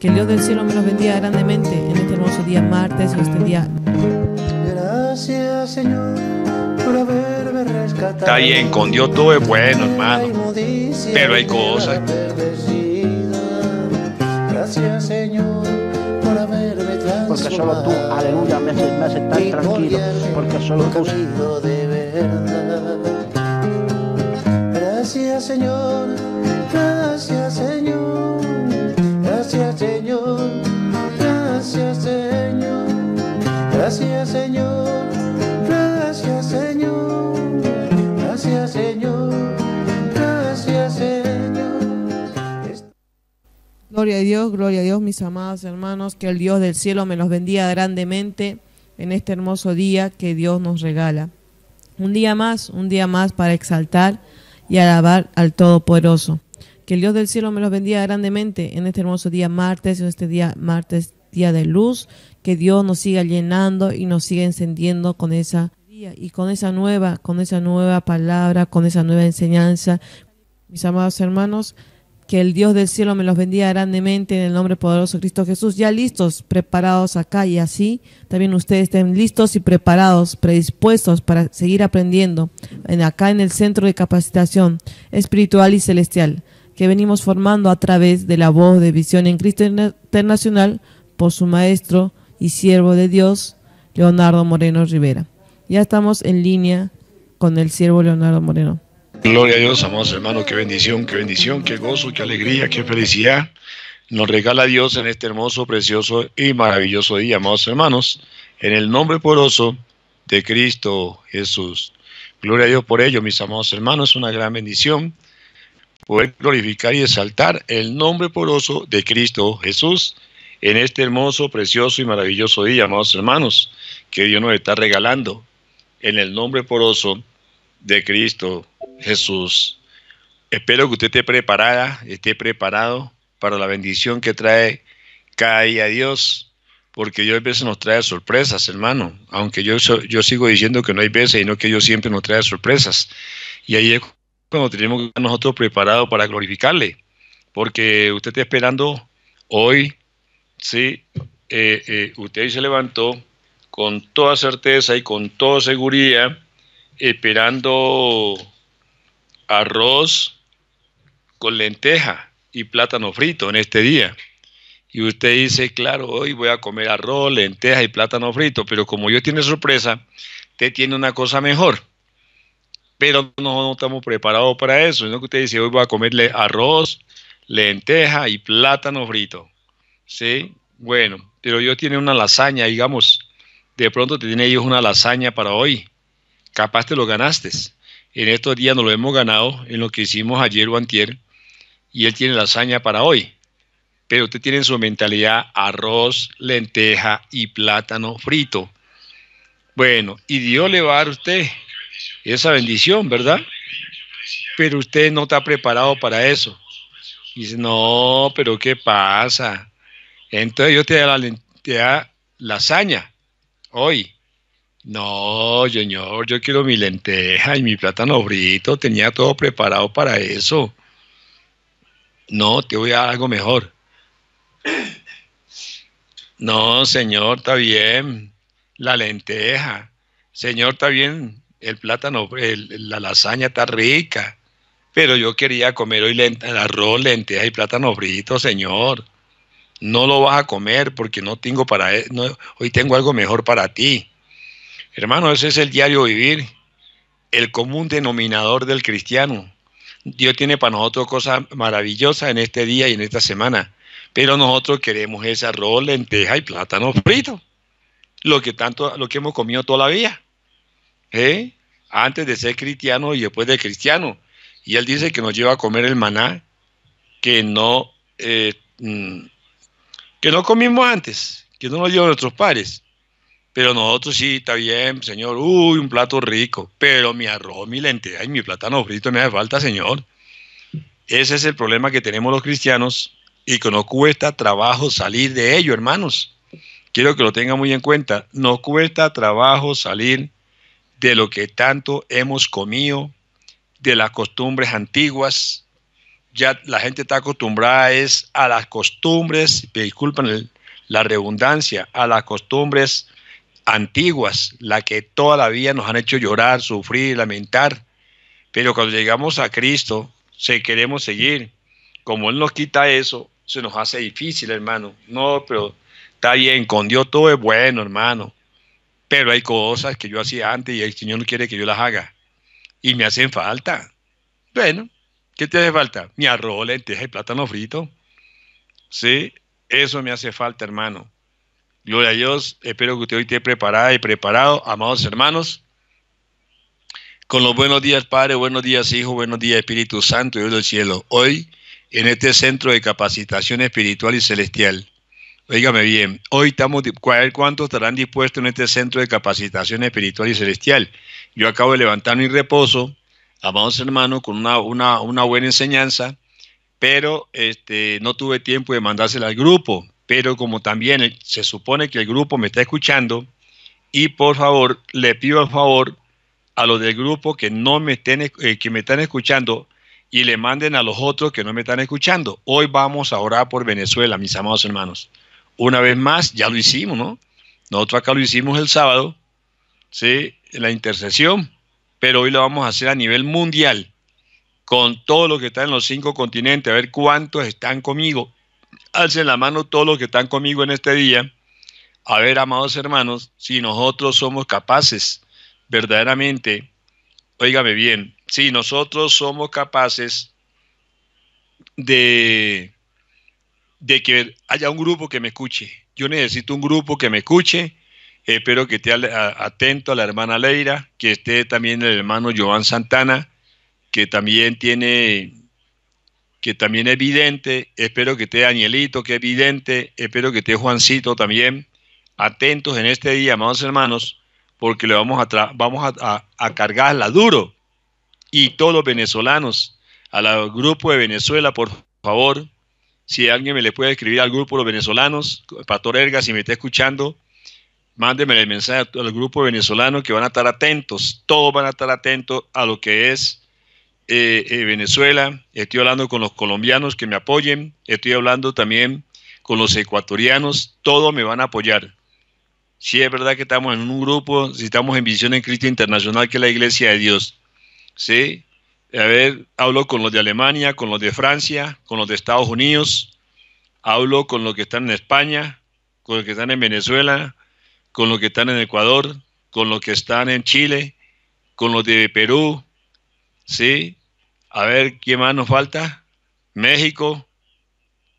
Que el Dios del cielo me los bendiga grandemente en este hermoso día martes y este día. Gracias, Señor, por haberme rescatado. Está bien, con Dios tú es bueno, hermano. Pero hay cosas. Gracias, Señor, por haberme transformado. Porque solo tú, aleluya, me, me estar tranquilo. Porque solo tú. Gracias, Señor. Gracias, Señor. Gracias Señor, gracias Señor, gracias Señor, gracias Señor, gracias Señor, gracias Señor. Gloria a Dios, gloria a Dios, mis amados hermanos, que el Dios del cielo me los bendiga grandemente en este hermoso día que Dios nos regala. Un día más, un día más para exaltar y alabar al Todopoderoso. Que el Dios del cielo me los bendiga grandemente en este hermoso día martes, en este día martes, día de luz. Que Dios nos siga llenando y nos siga encendiendo con esa y con esa nueva, con esa nueva palabra, con esa nueva enseñanza. Mis amados hermanos, que el Dios del cielo me los bendiga grandemente en el nombre poderoso de Cristo Jesús. Ya listos, preparados acá y así. También ustedes estén listos y preparados, predispuestos para seguir aprendiendo en, acá en el Centro de Capacitación Espiritual y Celestial que venimos formando a través de la voz de Visión en Cristo Internacional por su maestro y siervo de Dios, Leonardo Moreno Rivera. Ya estamos en línea con el siervo Leonardo Moreno. Gloria a Dios, amados hermanos, qué bendición, qué bendición, qué gozo, qué alegría, qué felicidad nos regala Dios en este hermoso, precioso y maravilloso día, amados hermanos, en el nombre poderoso de Cristo Jesús. Gloria a Dios por ello, mis amados hermanos, es una gran bendición poder glorificar y exaltar el nombre poroso de Cristo Jesús en este hermoso, precioso y maravilloso día, amados hermanos, que Dios nos está regalando en el nombre poroso de Cristo Jesús. Espero que usted esté preparada, esté preparado para la bendición que trae cada día Dios, porque Dios a veces nos trae sorpresas, hermano, aunque yo, yo sigo diciendo que no hay veces, no que Dios siempre nos trae sorpresas. Y ahí es cuando tenemos nosotros preparados para glorificarle, porque usted está esperando hoy, sí, eh, eh, usted se levantó con toda certeza y con toda seguridad, esperando arroz con lenteja y plátano frito en este día. Y usted dice, claro, hoy voy a comer arroz, lenteja y plátano frito, pero como yo tiene sorpresa, usted tiene una cosa mejor pero no, estamos preparados para eso. Es lo que usted dice, hoy voy a comerle arroz, lenteja y plátano frito. ¿Sí? Bueno, pero yo tiene una lasaña, digamos, de pronto te tiene ellos una lasaña para hoy. Capaz te lo ganaste. En estos días nos lo hemos ganado en lo que hicimos ayer o antier y él tiene lasaña para hoy. Pero usted tiene en su mentalidad arroz, lenteja y plátano frito. Bueno, y Dios le va a dar a usted esa bendición, ¿verdad? Pero usted no está preparado para eso. dice, no, pero ¿qué pasa? Entonces yo te da la, te lasaña hoy. No, señor, yo quiero mi lenteja y mi plátano frito, tenía todo preparado para eso. No, te voy a dar algo mejor. No, señor, está bien. La lenteja. Señor, está bien el plátano, la lasaña está rica, pero yo quería comer hoy arroz, lentejas y plátano frito, señor. No lo vas a comer porque no tengo para él. E, hoy tengo algo mejor para ti. Hermano, ese es el diario vivir, el común denominador del cristiano. Dios tiene para nosotros cosas maravillosas en este día y en esta semana, pero nosotros queremos ese arroz, lenteja y plátano frito, lo que tanto, lo que hemos comido toda la vida. ¿Eh? antes de ser cristiano y después de cristiano. Y él dice que nos lleva a comer el maná que no, eh, mm, que no comimos antes, que no nos dio nuestros pares, Pero nosotros sí, está bien, señor, uy, un plato rico, pero mi arroz, mi lente, y mi plátano frito me hace falta, señor. Ese es el problema que tenemos los cristianos y que nos cuesta trabajo salir de ello, hermanos. Quiero que lo tengan muy en cuenta. Nos cuesta trabajo salir de lo que tanto hemos comido, de las costumbres antiguas. Ya la gente está acostumbrada es a las costumbres, disculpen la redundancia, a las costumbres antiguas, las que toda la vida nos han hecho llorar, sufrir, lamentar. Pero cuando llegamos a Cristo, se queremos seguir. Como Él nos quita eso, se nos hace difícil, hermano. No, pero está bien, con Dios todo es bueno, hermano. Pero hay cosas que yo hacía antes y el Señor no quiere que yo las haga. Y me hacen falta. Bueno, ¿qué te hace falta? Mi arroz, lenteja y plátano frito. Sí, eso me hace falta, hermano. Gloria a Dios. Espero que usted hoy esté preparada y preparado, amados hermanos. Con los buenos días, Padre, buenos días, Hijo, buenos días, Espíritu Santo, y Dios del cielo. Hoy, en este centro de capacitación espiritual y celestial, Óigame bien, hoy estamos, ¿cuántos estarán dispuestos en este centro de capacitación espiritual y celestial? Yo acabo de levantar mi reposo, amados hermanos, con una, buena enseñanza, pero este, no tuve tiempo de mandársela al grupo. Pero como también se supone que el grupo me está escuchando, y por favor, le pido el favor a los del grupo que no me eh, que me están escuchando, y le manden a los otros que no me están escuchando. Hoy vamos a orar por Venezuela, mis amados hermanos una vez más, ya lo hicimos, ¿no? Nosotros acá lo hicimos el sábado, ¿sí? La intercesión, pero hoy lo vamos a hacer a nivel mundial, con todos los que están en los cinco continentes, a ver cuántos están conmigo. Alcen la mano todos los que están conmigo en este día. A ver, amados hermanos, si nosotros somos capaces verdaderamente, óigame bien, si nosotros somos capaces de de que haya un grupo que me escuche. Yo necesito un grupo que me escuche. Espero que esté atento a la hermana Leira, que esté también el hermano Joan Santana, que también tiene, que también es vidente. Espero que esté Danielito, que es vidente. Espero que esté Juancito también. Atentos en este día, amados hermanos, porque le vamos a, vamos a, cargarla duro. Y todos los venezolanos, al grupo de Venezuela, por favor, si alguien me le puede escribir al grupo Los Venezolanos, Pastor Erga, si me está escuchando, mándeme el mensaje al grupo venezolano que van a estar atentos, todos van a estar atentos a lo que es eh, eh, Venezuela. Estoy hablando con los colombianos que me apoyen, estoy hablando también con los ecuatorianos, todos me van a apoyar. Si es verdad que estamos en un grupo, si estamos en Visión en Cristo Internacional, que es la Iglesia de Dios, ¿sí? A ver, hablo con los de Alemania, con los de Francia, con los de Estados Unidos, hablo con los que están en España, con los que están en Venezuela, con los que están en Ecuador, con los que están en Chile, con los de Perú, ¿sí? A ver, ¿quién más nos falta? México,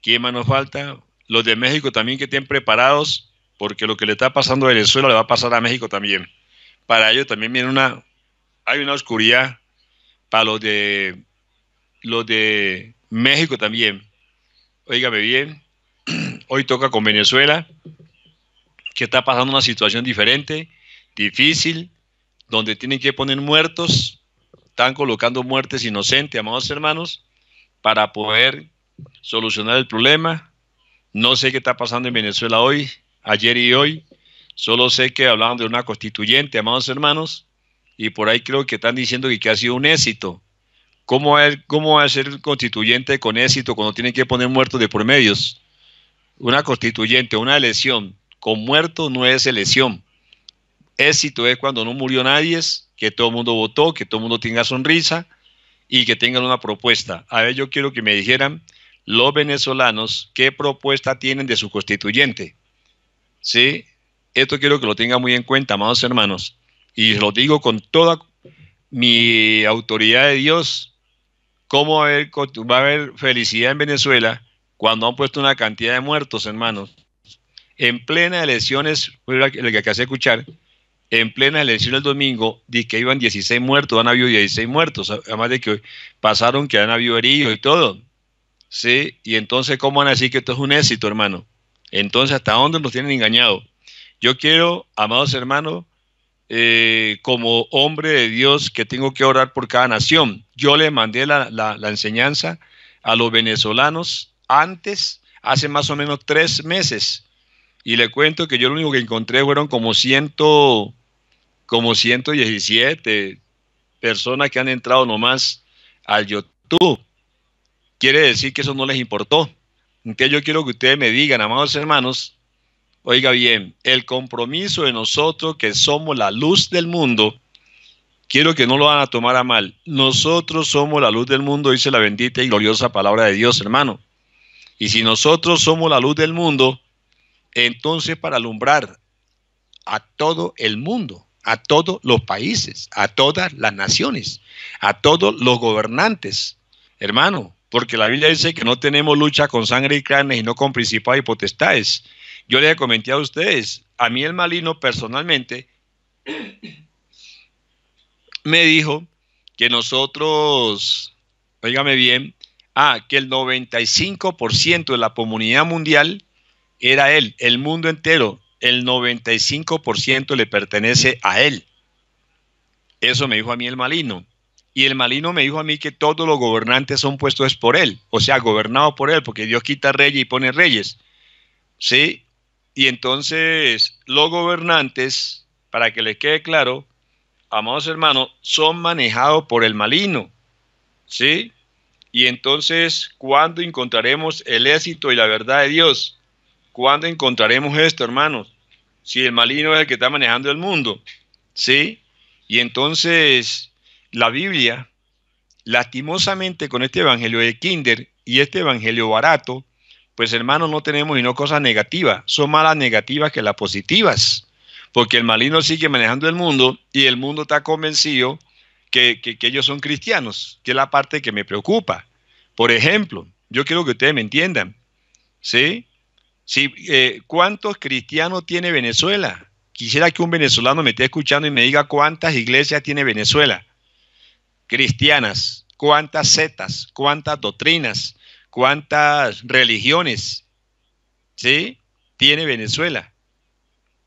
¿quién más nos falta? Los de México también que estén preparados, porque lo que le está pasando a Venezuela le va a pasar a México también. Para ellos también viene una, hay una oscuridad para los de, los de México también. Óigame bien, hoy toca con Venezuela, que está pasando una situación diferente, difícil, donde tienen que poner muertos, están colocando muertes inocentes, amados hermanos, para poder solucionar el problema. No sé qué está pasando en Venezuela hoy, ayer y hoy. Solo sé que hablaban de una constituyente, amados hermanos, y por ahí creo que están diciendo que, ha sido un éxito. ¿Cómo va, a ser constituyente con éxito cuando tienen que poner muertos de por medios? Una constituyente, una elección con muertos no es elección. Éxito es cuando no murió nadie, que todo el mundo votó, que todo el mundo tenga sonrisa y que tengan una propuesta. A ver, yo quiero que me dijeran los venezolanos qué propuesta tienen de su constituyente. ¿Sí? Esto quiero que lo tengan muy en cuenta, amados hermanos y lo digo con toda mi autoridad de Dios, ¿cómo va a, haber, felicidad en Venezuela cuando han puesto una cantidad de muertos, hermanos? En plena elecciones, fue lo que acá se escuchar, en plena elección el domingo, di que iban 16 muertos, han habido 16 muertos, además de que pasaron que han habido heridos y todo. ¿Sí? Y entonces, ¿cómo van a decir que esto es un éxito, hermano? Entonces, ¿hasta dónde nos tienen engañado? Yo quiero, amados hermanos, eh, como hombre de Dios que tengo que orar por cada nación. Yo le mandé la, enseñanza a los venezolanos antes, hace más o menos tres meses. Y le cuento que yo lo único que encontré fueron como, ciento, como 117 personas que han entrado nomás al YouTube. Quiere decir que eso no les importó. Entonces yo quiero que ustedes me digan, amados hermanos, Oiga bien, el compromiso de nosotros que somos la luz del mundo, quiero que no lo van a tomar a mal. Nosotros somos la luz del mundo, dice la bendita y gloriosa palabra de Dios, hermano. Y si nosotros somos la luz del mundo, entonces para alumbrar a todo el mundo, a todos los países, a todas las naciones, a todos los gobernantes, hermano, porque la Biblia dice que no tenemos lucha con sangre y carne, sino con principados y potestades yo le comenté a ustedes, a mí el Malino personalmente me dijo que nosotros, oígame bien, ah, que el 95% de la comunidad mundial era él, el mundo entero, el 95% le pertenece a él. Eso me dijo a mí el Malino. Y el Malino me dijo a mí que todos los gobernantes son puestos por él, o sea, gobernados por él, porque Dios quita reyes y pone reyes. ¿Sí? Y entonces los gobernantes, para que les quede claro, amados hermanos, son manejados por el malino, ¿Sí? Y entonces, ¿cuándo encontraremos el éxito y la verdad de Dios? ¿Cuándo encontraremos esto, hermanos? Si el malino es el que está manejando el mundo. ¿Sí? Y entonces, la Biblia, lastimosamente con este evangelio de Kinder y este evangelio barato, pues hermano, no tenemos no cosas negativas. Son más las negativas que las positivas. Porque el maligno sigue manejando el mundo y el mundo está convencido que, ellos son cristianos, que es la parte que me preocupa. Por ejemplo, yo quiero que ustedes me entiendan. ¿Sí? Si, eh, ¿Cuántos cristianos tiene Venezuela? Quisiera que un venezolano me esté escuchando y me diga cuántas iglesias tiene Venezuela. Cristianas, cuántas setas, cuántas doctrinas, cuántas religiones tiene Venezuela,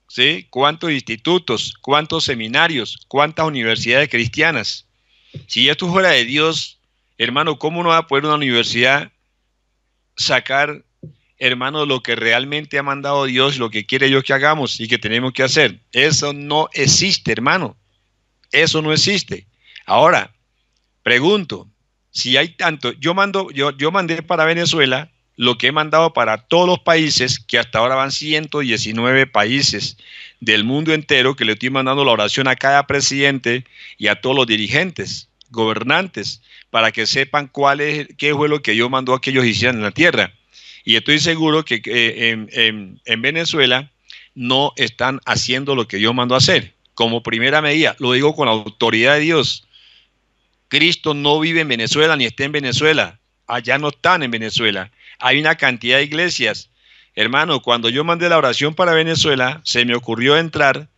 ¿sí? cuántos institutos, cuántos seminarios, cuántas universidades cristianas. Si esto fuera de Dios, hermano, ¿cómo no va a poder una universidad sacar, hermano, lo que realmente ha mandado Dios, lo que quiere Dios que hagamos y que tenemos que hacer? Eso no existe, hermano. Eso no existe. Ahora, pregunto, si hay tanto, yo mando, yo, yo mandé para Venezuela lo que he mandado para todos los países, que hasta ahora van 119 países del mundo entero, que le estoy mandando la oración a cada presidente y a todos los dirigentes, gobernantes, para que sepan cuál es, qué fue lo que yo mandó a que ellos hicieran en la tierra. Y estoy seguro que eh, en, en Venezuela no están haciendo lo que yo mando a hacer, como primera medida, lo digo con la autoridad de Dios Cristo no vive en Venezuela ni está en Venezuela. Allá no están en Venezuela. Hay una cantidad de iglesias. Hermano, cuando yo mandé la oración para Venezuela, se me ocurrió entrar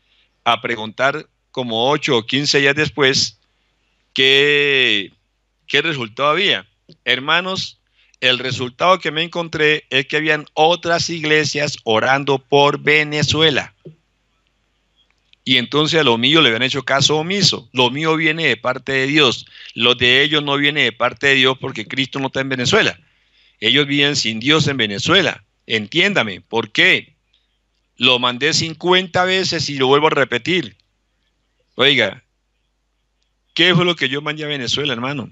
a preguntar como 8 o 15 días después qué, qué resultado había. Hermanos, el resultado que me encontré es que habían otras iglesias orando por Venezuela y entonces a lo mío le habían hecho caso omiso. Lo mío viene de parte de Dios. Lo de ellos no viene de parte de Dios porque Cristo no está en Venezuela. Ellos viven sin Dios en Venezuela. Entiéndame, ¿por qué? Lo mandé 50 veces y lo vuelvo a repetir. Oiga, ¿qué fue lo que yo mandé a Venezuela, hermano?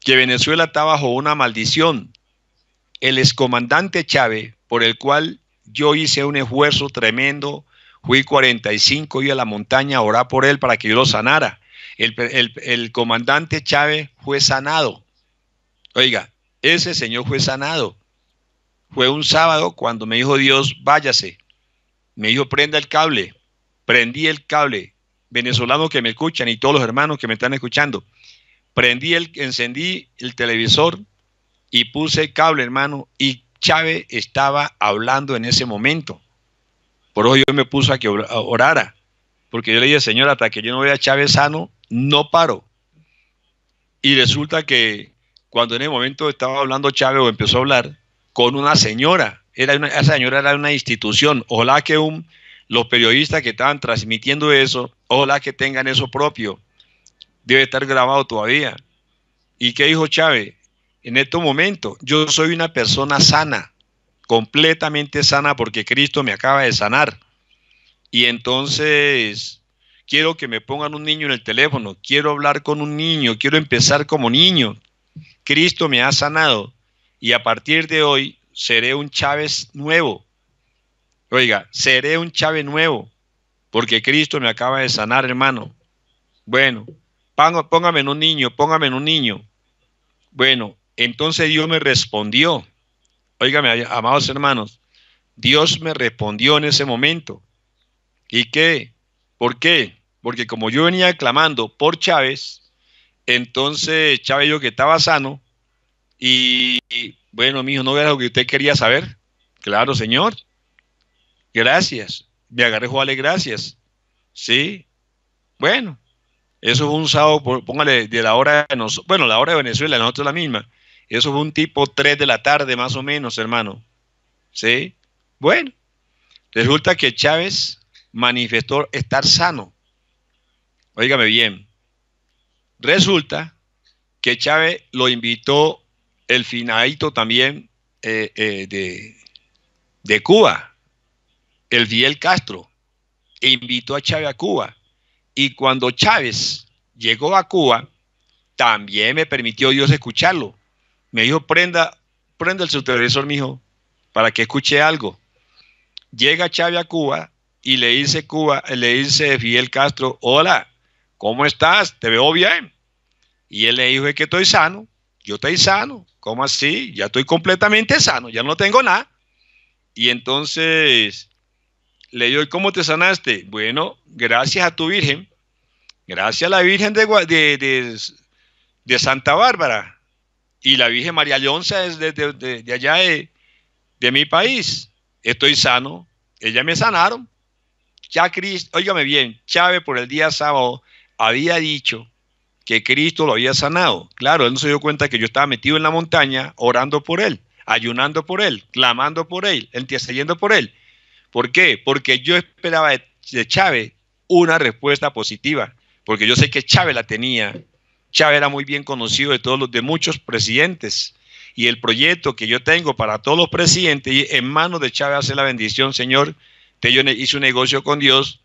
Que Venezuela está bajo una maldición. El excomandante Chávez, por el cual yo hice un esfuerzo tremendo Fui 45 y a la montaña a orar por él para que yo lo sanara. El, comandante Chávez fue sanado. Oiga, ese señor fue sanado. Fue un sábado cuando me dijo Dios, váyase. Me dijo, prenda el cable. Prendí el cable. Venezolanos que me escuchan y todos los hermanos que me están escuchando. Prendí el, encendí el televisor y puse el cable, hermano. Y Chávez estaba hablando en ese momento. Por eso yo me puse a que orara, porque yo le dije, señora, hasta que yo no vea a Chávez sano, no paro. Y resulta que cuando en el momento estaba hablando Chávez o empezó a hablar con una señora, era una, esa señora era una institución, ojalá que los periodistas que estaban transmitiendo eso, ojalá que tengan eso propio, debe estar grabado todavía. ¿Y qué dijo Chávez? En estos momento yo soy una persona sana completamente sana porque Cristo me acaba de sanar. Y entonces quiero que me pongan un niño en el teléfono, quiero hablar con un niño, quiero empezar como niño. Cristo me ha sanado y a partir de hoy seré un Chávez nuevo. Oiga, seré un Chávez nuevo porque Cristo me acaba de sanar, hermano. Bueno, póngame en un niño, póngame en un niño. Bueno, entonces Dios me respondió Óigame, amados hermanos, Dios me respondió en ese momento. ¿Y qué? ¿Por qué? Porque como yo venía clamando por Chávez, entonces Chávez yo que estaba sano, y, bueno, mi hijo, ¿no era lo que usted quería saber? Claro, señor. Gracias. Me agarré, Juárez, gracias. Sí. Bueno, eso fue un sábado, póngale, de la hora de nosotros, bueno, la hora de Venezuela, nosotros la misma. Eso fue un tipo 3 de la tarde más o menos, hermano. ¿Sí? Bueno, resulta que Chávez manifestó estar sano. Óigame bien. Resulta que Chávez lo invitó el finadito también eh, eh, de, Cuba, el Fidel Castro, e invitó a Chávez a Cuba. Y cuando Chávez llegó a Cuba, también me permitió Dios escucharlo. Me dijo, prenda, prenda el su televisor, mijo, para que escuche algo. Llega Chávez a Cuba y le dice Cuba, le dice Fidel Castro, hola, ¿cómo estás? Te veo bien. Y él le dijo, que estoy sano, yo estoy sano, ¿cómo así? Ya estoy completamente sano, ya no tengo nada. Y entonces le dijo ¿y cómo te sanaste? Bueno, gracias a tu Virgen, gracias a la Virgen de, de Santa Bárbara, y la Virgen María Leonza es de, de, de allá de, mi país. Estoy sano, Ella me sanaron. Ya Cristo, óigame bien, Chávez por el día sábado había dicho que Cristo lo había sanado. Claro, él no se dio cuenta que yo estaba metido en la montaña orando por él, ayunando por él, clamando por él, entiendiendo por él. ¿Por qué? Porque yo esperaba de Chávez una respuesta positiva, porque yo sé que Chávez la tenía Chávez era muy bien conocido de todos los de muchos presidentes. Y el proyecto que yo tengo para todos los presidentes, y en manos de Chávez hace la bendición, Señor, que yo hice un negocio con Dios,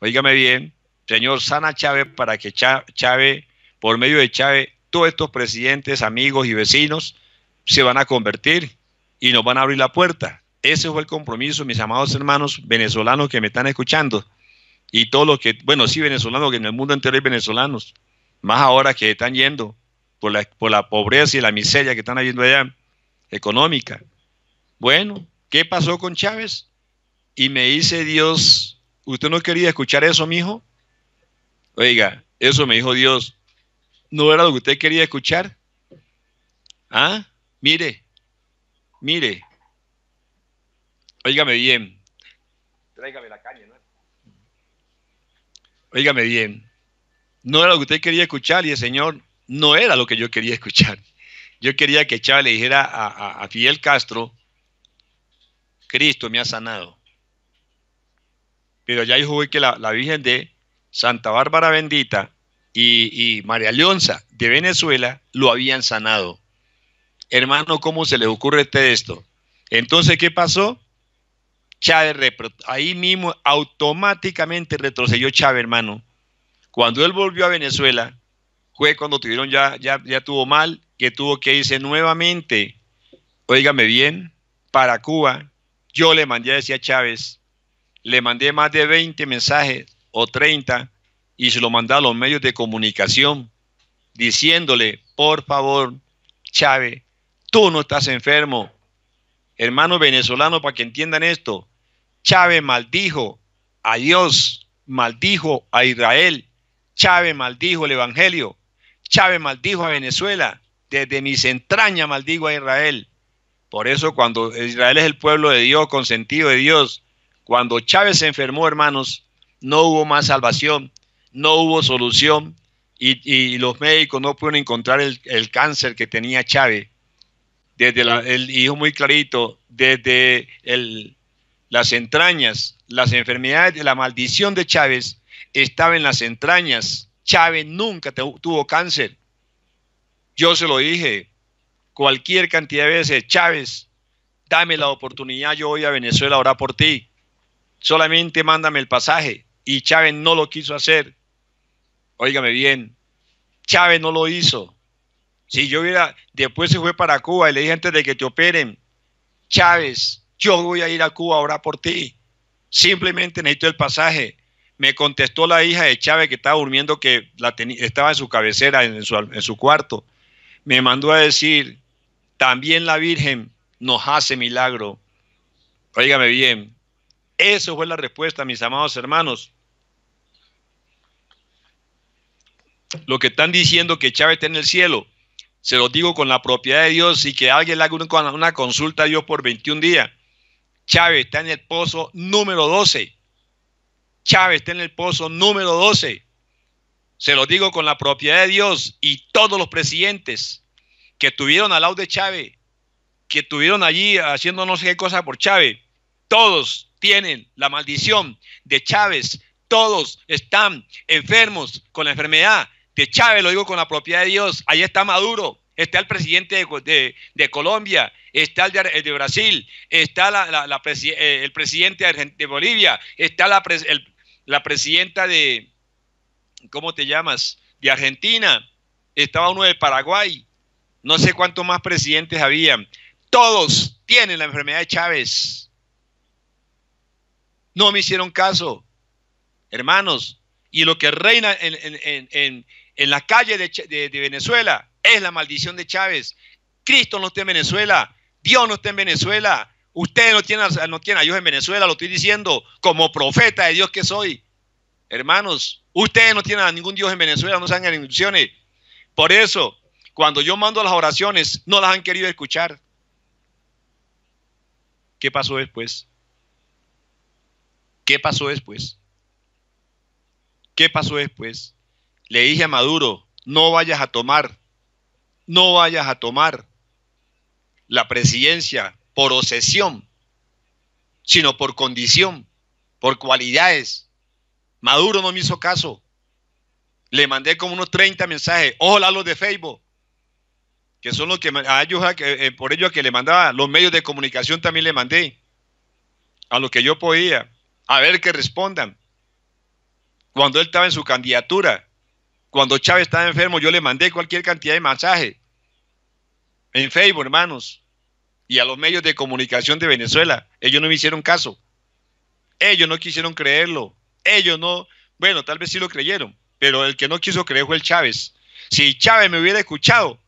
óigame bien, Señor, sana Chávez para que Chávez, por medio de Chávez, todos estos presidentes, amigos y vecinos se van a convertir y nos van a abrir la puerta. Ese fue el compromiso, mis amados hermanos venezolanos que me están escuchando y todos los que, bueno, sí, venezolanos, que en el mundo entero hay venezolanos, más ahora que están yendo por la, por la pobreza y la miseria que están habiendo allá, económica. Bueno, ¿qué pasó con Chávez? Y me dice Dios, ¿usted no quería escuchar eso, mijo? Oiga, eso me dijo Dios. ¿No era lo que usted quería escuchar? Ah, mire, mire. Óigame bien. Tráigame la caña, ¿no? Óigame bien no era lo que usted quería escuchar y el Señor no era lo que yo quería escuchar. Yo quería que Chávez le dijera a, Fidel Castro, Cristo me ha sanado. Pero ya dijo que la, Virgen de Santa Bárbara Bendita y, María Leonza de Venezuela lo habían sanado. Hermano, ¿cómo se les ocurre este esto? Entonces, ¿qué pasó? Chávez, ahí mismo automáticamente retrocedió Chávez, hermano. Cuando él volvió a Venezuela, fue cuando tuvieron ya, ya, tuvo mal, que tuvo que irse nuevamente, oígame bien, para Cuba. Yo le mandé, decía Chávez, le mandé más de 20 mensajes o 30 y se lo mandé a los medios de comunicación diciéndole, por favor, Chávez, tú no estás enfermo. Hermanos venezolanos, para que entiendan esto, Chávez maldijo a Dios, maldijo a Israel Chávez maldijo el Evangelio, Chávez maldijo a Venezuela, desde mis entrañas maldigo a Israel. Por eso cuando Israel es el pueblo de Dios, consentido de Dios, cuando Chávez se enfermó, hermanos, no hubo más salvación, no hubo solución y, los médicos no pudieron encontrar el, cáncer que tenía Chávez. Desde el hijo muy clarito, desde las entrañas, las enfermedades la maldición de Chávez, estaba en las entrañas. Chávez nunca tuvo cáncer. Yo se lo dije cualquier cantidad de veces, Chávez, dame la oportunidad, yo voy a Venezuela ahora por ti. Solamente mándame el pasaje. Y Chávez no lo quiso hacer. Óigame bien, Chávez no lo hizo. Si yo hubiera, después se fue para Cuba y le dije antes de que te operen, Chávez, yo voy a ir a Cuba ahora por ti. Simplemente necesito el pasaje. Me contestó la hija de Chávez que estaba durmiendo, que estaba en su cabecera, en su, cuarto. Me mandó a decir, también la Virgen nos hace milagro. Óigame bien, esa fue la respuesta, mis amados hermanos. Lo que están diciendo que Chávez está en el cielo, se lo digo con la propiedad de Dios y que alguien le haga una consulta a Dios por 21 días. Chávez está en el pozo número 12. Chávez está en el pozo número 12. Se lo digo con la propiedad de Dios y todos los presidentes que tuvieron al lado de Chávez, que estuvieron allí haciendo no sé qué cosa por Chávez, todos tienen la maldición de Chávez, todos están enfermos con la enfermedad de Chávez, lo digo con la propiedad de Dios, ahí está Maduro, está el presidente de, Colombia, está el de, Brasil, está eh, el presidente de, Bolivia, está la, el la presidenta de, ¿cómo te llamas? De Argentina, estaba uno de Paraguay, no sé cuántos más presidentes había, Todos tienen la enfermedad de Chávez. No me hicieron caso, hermanos. Y lo que reina en, en, en, la calle de Venezuela es la maldición de Chávez. Cristo no está en Venezuela, Dios no está en Venezuela, Ustedes no tienen, no tienen a Dios en Venezuela, lo estoy diciendo como profeta de Dios que soy. Hermanos, ustedes no tienen a ningún Dios en Venezuela, no se hagan ilusiones. Por eso, cuando yo mando las oraciones, no las han querido escuchar. ¿Qué pasó después? ¿Qué pasó después? ¿Qué pasó después? Le dije a Maduro, no vayas a tomar, no vayas a tomar la presidencia por obsesión, sino por condición, por cualidades. Maduro no me hizo caso. Le mandé como unos 30 mensajes. Ojalá los de Facebook, que son los que a ellos, eh, por ello que le mandaba, los medios de comunicación también le mandé, a lo que yo podía, a ver que respondan. Cuando él estaba en su candidatura, cuando Chávez estaba enfermo, yo le mandé cualquier cantidad de mensajes en Facebook, hermanos y a los medios de comunicación de Venezuela. Ellos no me hicieron caso. Ellos no quisieron creerlo. Ellos no, bueno, tal vez sí lo creyeron, pero el que no quiso creer fue el Chávez. Si Chávez me hubiera escuchado,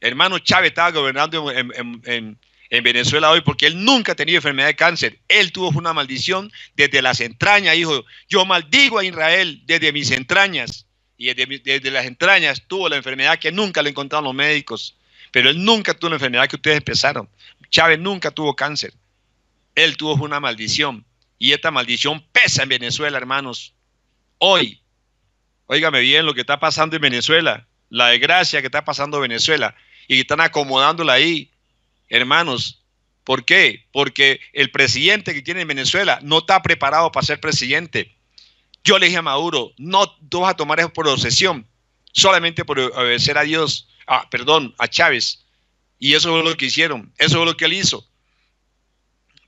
hermano Chávez estaba gobernando en, Venezuela hoy porque él nunca ha tenido enfermedad de cáncer. Él tuvo una maldición desde las entrañas, hijo. Yo maldigo a Israel desde mis entrañas y desde, desde las entrañas tuvo la enfermedad que nunca le encontraron los médicos pero él nunca tuvo la enfermedad que ustedes empezaron. Chávez nunca tuvo cáncer. Él tuvo una maldición. Y esta maldición pesa en Venezuela, hermanos. Hoy, óigame bien lo que está pasando en Venezuela, la desgracia que está pasando en Venezuela, y están acomodándola ahí, hermanos. ¿Por qué? Porque el presidente que tiene en Venezuela no está preparado para ser presidente. Yo le dije a Maduro, no tú vas a tomar eso por obsesión, solamente por obedecer a Dios. Ah, perdón, a Chávez. Y eso es lo que hicieron, eso es lo que él hizo.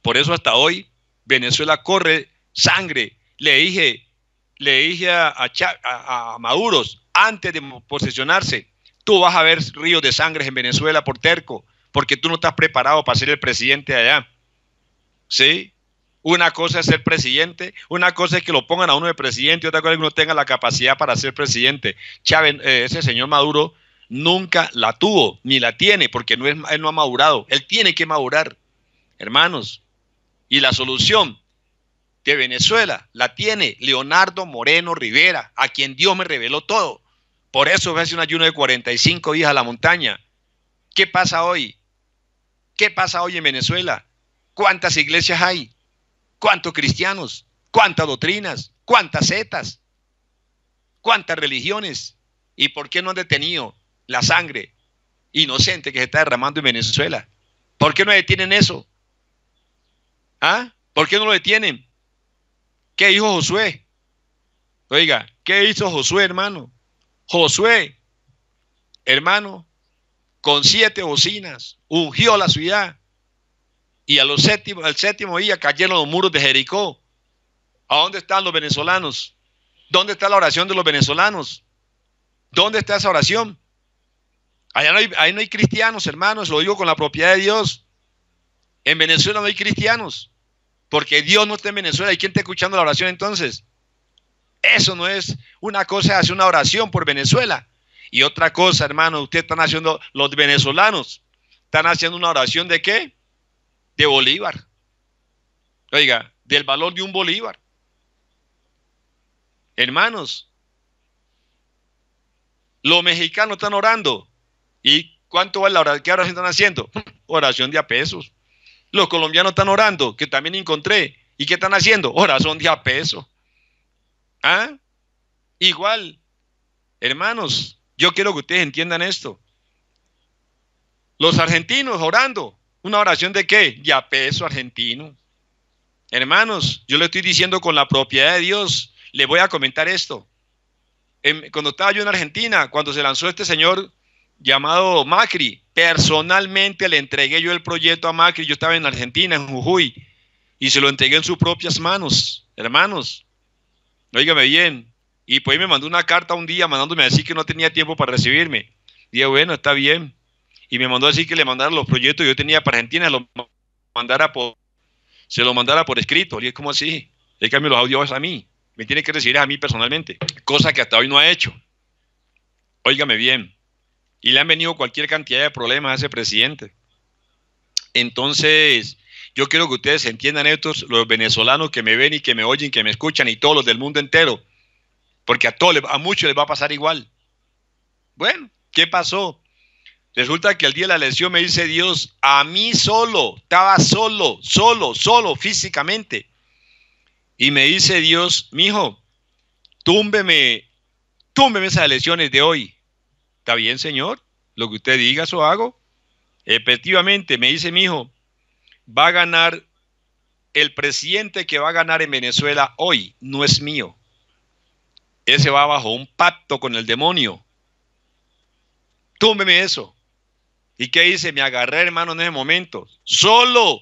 Por eso hasta hoy Venezuela corre sangre. Le dije, le dije a, Maduro, antes de posesionarse, tú vas a ver ríos de sangre en Venezuela por terco, porque tú no estás preparado para ser el presidente allá. ¿Sí? Una cosa es ser presidente, una cosa es que lo pongan a uno de presidente, otra cosa es que uno tenga la capacidad para ser presidente. Chávez, eh, ese señor Maduro nunca la tuvo ni la tiene porque no es, él no ha madurado. Él tiene que madurar, hermanos. Y la solución de Venezuela la tiene Leonardo Moreno Rivera, a quien Dios me reveló todo. Por eso hace un ayuno de 45 días a la montaña. ¿Qué pasa hoy? ¿Qué pasa hoy en Venezuela? ¿Cuántas iglesias hay? ¿Cuántos cristianos? ¿Cuántas doctrinas? ¿Cuántas setas? ¿Cuántas religiones? ¿Y por qué no han detenido la sangre inocente que se está derramando en Venezuela. ¿Por qué no detienen eso? ¿Ah? ¿Por qué no lo detienen? ¿Qué dijo Josué? Oiga, ¿qué hizo Josué, hermano? Josué, hermano, con siete bocinas, ungió la ciudad. Y séptimo, al séptimo día cayeron los muros de Jericó. ¿A dónde están los venezolanos? ¿Dónde está la oración de los venezolanos? ¿Dónde está esa oración? Allá no hay, ahí no hay cristianos, hermanos, lo digo con la propiedad de Dios. En Venezuela no hay cristianos, porque Dios no está en Venezuela. ¿Y quién está escuchando la oración entonces? Eso no es una cosa, hacer una oración por Venezuela. Y otra cosa, hermano, usted están haciendo, los venezolanos, están haciendo una oración de qué? De Bolívar. Oiga, del valor de un Bolívar. Hermanos, los mexicanos están orando ¿Y cuánto vale la oración? ¿Qué oración están haciendo? Oración de a pesos. Los colombianos están orando, que también encontré. ¿Y qué están haciendo? Oración de a ¿Ah? Igual, hermanos, yo quiero que ustedes entiendan esto. Los argentinos orando, ¿una oración de qué? De a peso argentino. Hermanos, yo le estoy diciendo con la propiedad de Dios, le voy a comentar esto. Em, cuando estaba yo en Argentina, cuando se lanzó este señor llamado Macri. Personalmente le entregué yo el proyecto a Macri. Yo estaba en Argentina, en Jujuy, y se lo entregué en sus propias manos, hermanos. Óigame bien. Y pues me mandó una carta un día mandándome a decir que no tenía tiempo para recibirme. Dije, bueno, está bien. Y me mandó a decir que le mandara los proyectos que yo tenía para Argentina, mandara por, se lo mandara por escrito. Y es como así. Es que los audios a mí. Me tiene que recibir a mí personalmente. Cosa que hasta hoy no ha hecho. Óigame bien y le han venido cualquier cantidad de problemas a ese presidente. Entonces, yo quiero que ustedes entiendan estos, los venezolanos que me ven y que me oyen, que me escuchan y todos los del mundo entero, porque a, todos, a muchos les va a pasar igual. Bueno, ¿qué pasó? Resulta que el día de la elección me dice Dios, a mí solo, estaba solo, solo, solo físicamente. Y me dice Dios, mijo, túmbeme, túmbeme esas elecciones de hoy está bien, señor, lo que usted diga, eso hago. Efectivamente, me dice mi hijo, va a ganar el presidente que va a ganar en Venezuela hoy, no es mío. Ese va bajo un pacto con el demonio. Túmeme eso. ¿Y qué dice? Me agarré, hermano, en ese momento, solo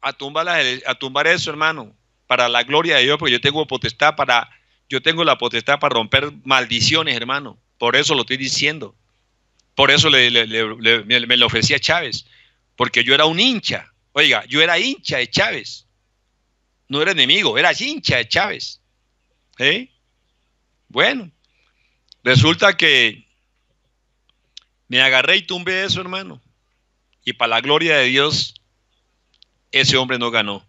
a tumbar, a tumbar eso, hermano, para la gloria de Dios, porque yo tengo potestad para, yo tengo la potestad para romper maldiciones, hermano. Por eso lo estoy diciendo. Por eso le, le, me, me lo a Chávez. Porque yo era un hincha. Oiga, yo era hincha de Chávez. No era enemigo, era hincha de Chávez. ¿Eh? Bueno, resulta que me agarré y tumbé eso, hermano. Y para la gloria de Dios, ese hombre no ganó.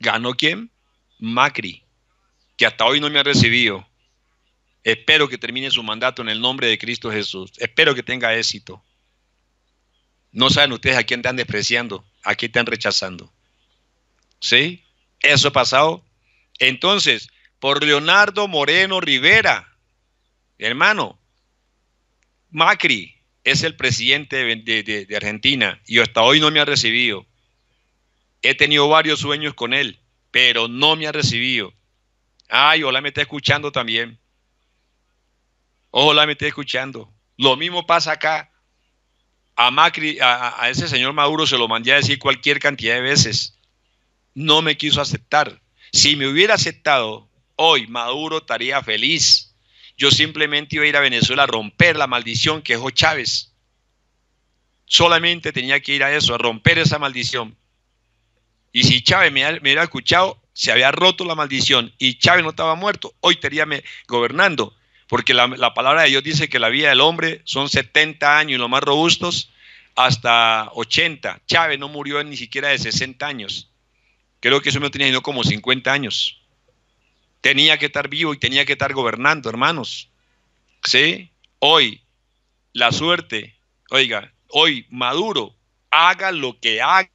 ¿Ganó quién? Macri, que hasta hoy no me ha recibido. Espero que termine su mandato en el nombre de Cristo Jesús. Espero que tenga éxito. No saben ustedes a quién están despreciando, a quién están rechazando. ¿Sí? Eso ha pasado. Entonces, por Leonardo Moreno Rivera, hermano, Macri es el presidente de, de, Argentina y hasta hoy no me ha recibido. He tenido varios sueños con él, pero no me ha recibido. Ay, hola, me está escuchando también. Ojalá me esté escuchando. Lo mismo pasa acá. A Macri, a, ese señor Maduro se lo mandé a decir cualquier cantidad de veces. No me quiso aceptar. Si me hubiera aceptado hoy, Maduro estaría feliz. Yo simplemente iba a ir a Venezuela a romper la maldición que dejó Chávez. Solamente tenía que ir a eso, a romper esa maldición. Y si Chávez me, hubiera escuchado, se había roto la maldición y Chávez no estaba muerto, hoy estaría me, gobernando porque la, palabra de Dios dice que la vida del hombre son 70 años, los más robustos, hasta 80. Chávez no murió ni siquiera de 60 años. Creo que eso me tenía sino como 50 años. Tenía que estar vivo y tenía que estar gobernando, hermanos. ¿Sí? Hoy, la suerte, oiga, hoy Maduro, haga lo que haga,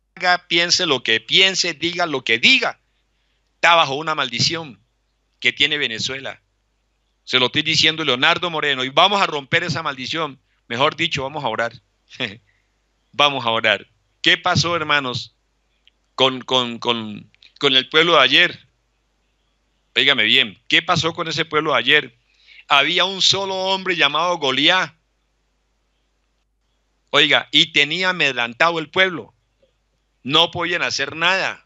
piense lo que piense, diga lo que diga. Está bajo una maldición que tiene Venezuela. Se lo estoy diciendo Leonardo Moreno. Y vamos a romper esa maldición. Mejor dicho, vamos a orar. vamos a orar. ¿Qué pasó, hermanos, con, con, con, con el pueblo de ayer? Óigame bien, ¿qué pasó con ese pueblo de ayer? Había un solo hombre llamado Goliat. Oiga, y tenía amedrantado el pueblo. No podían hacer nada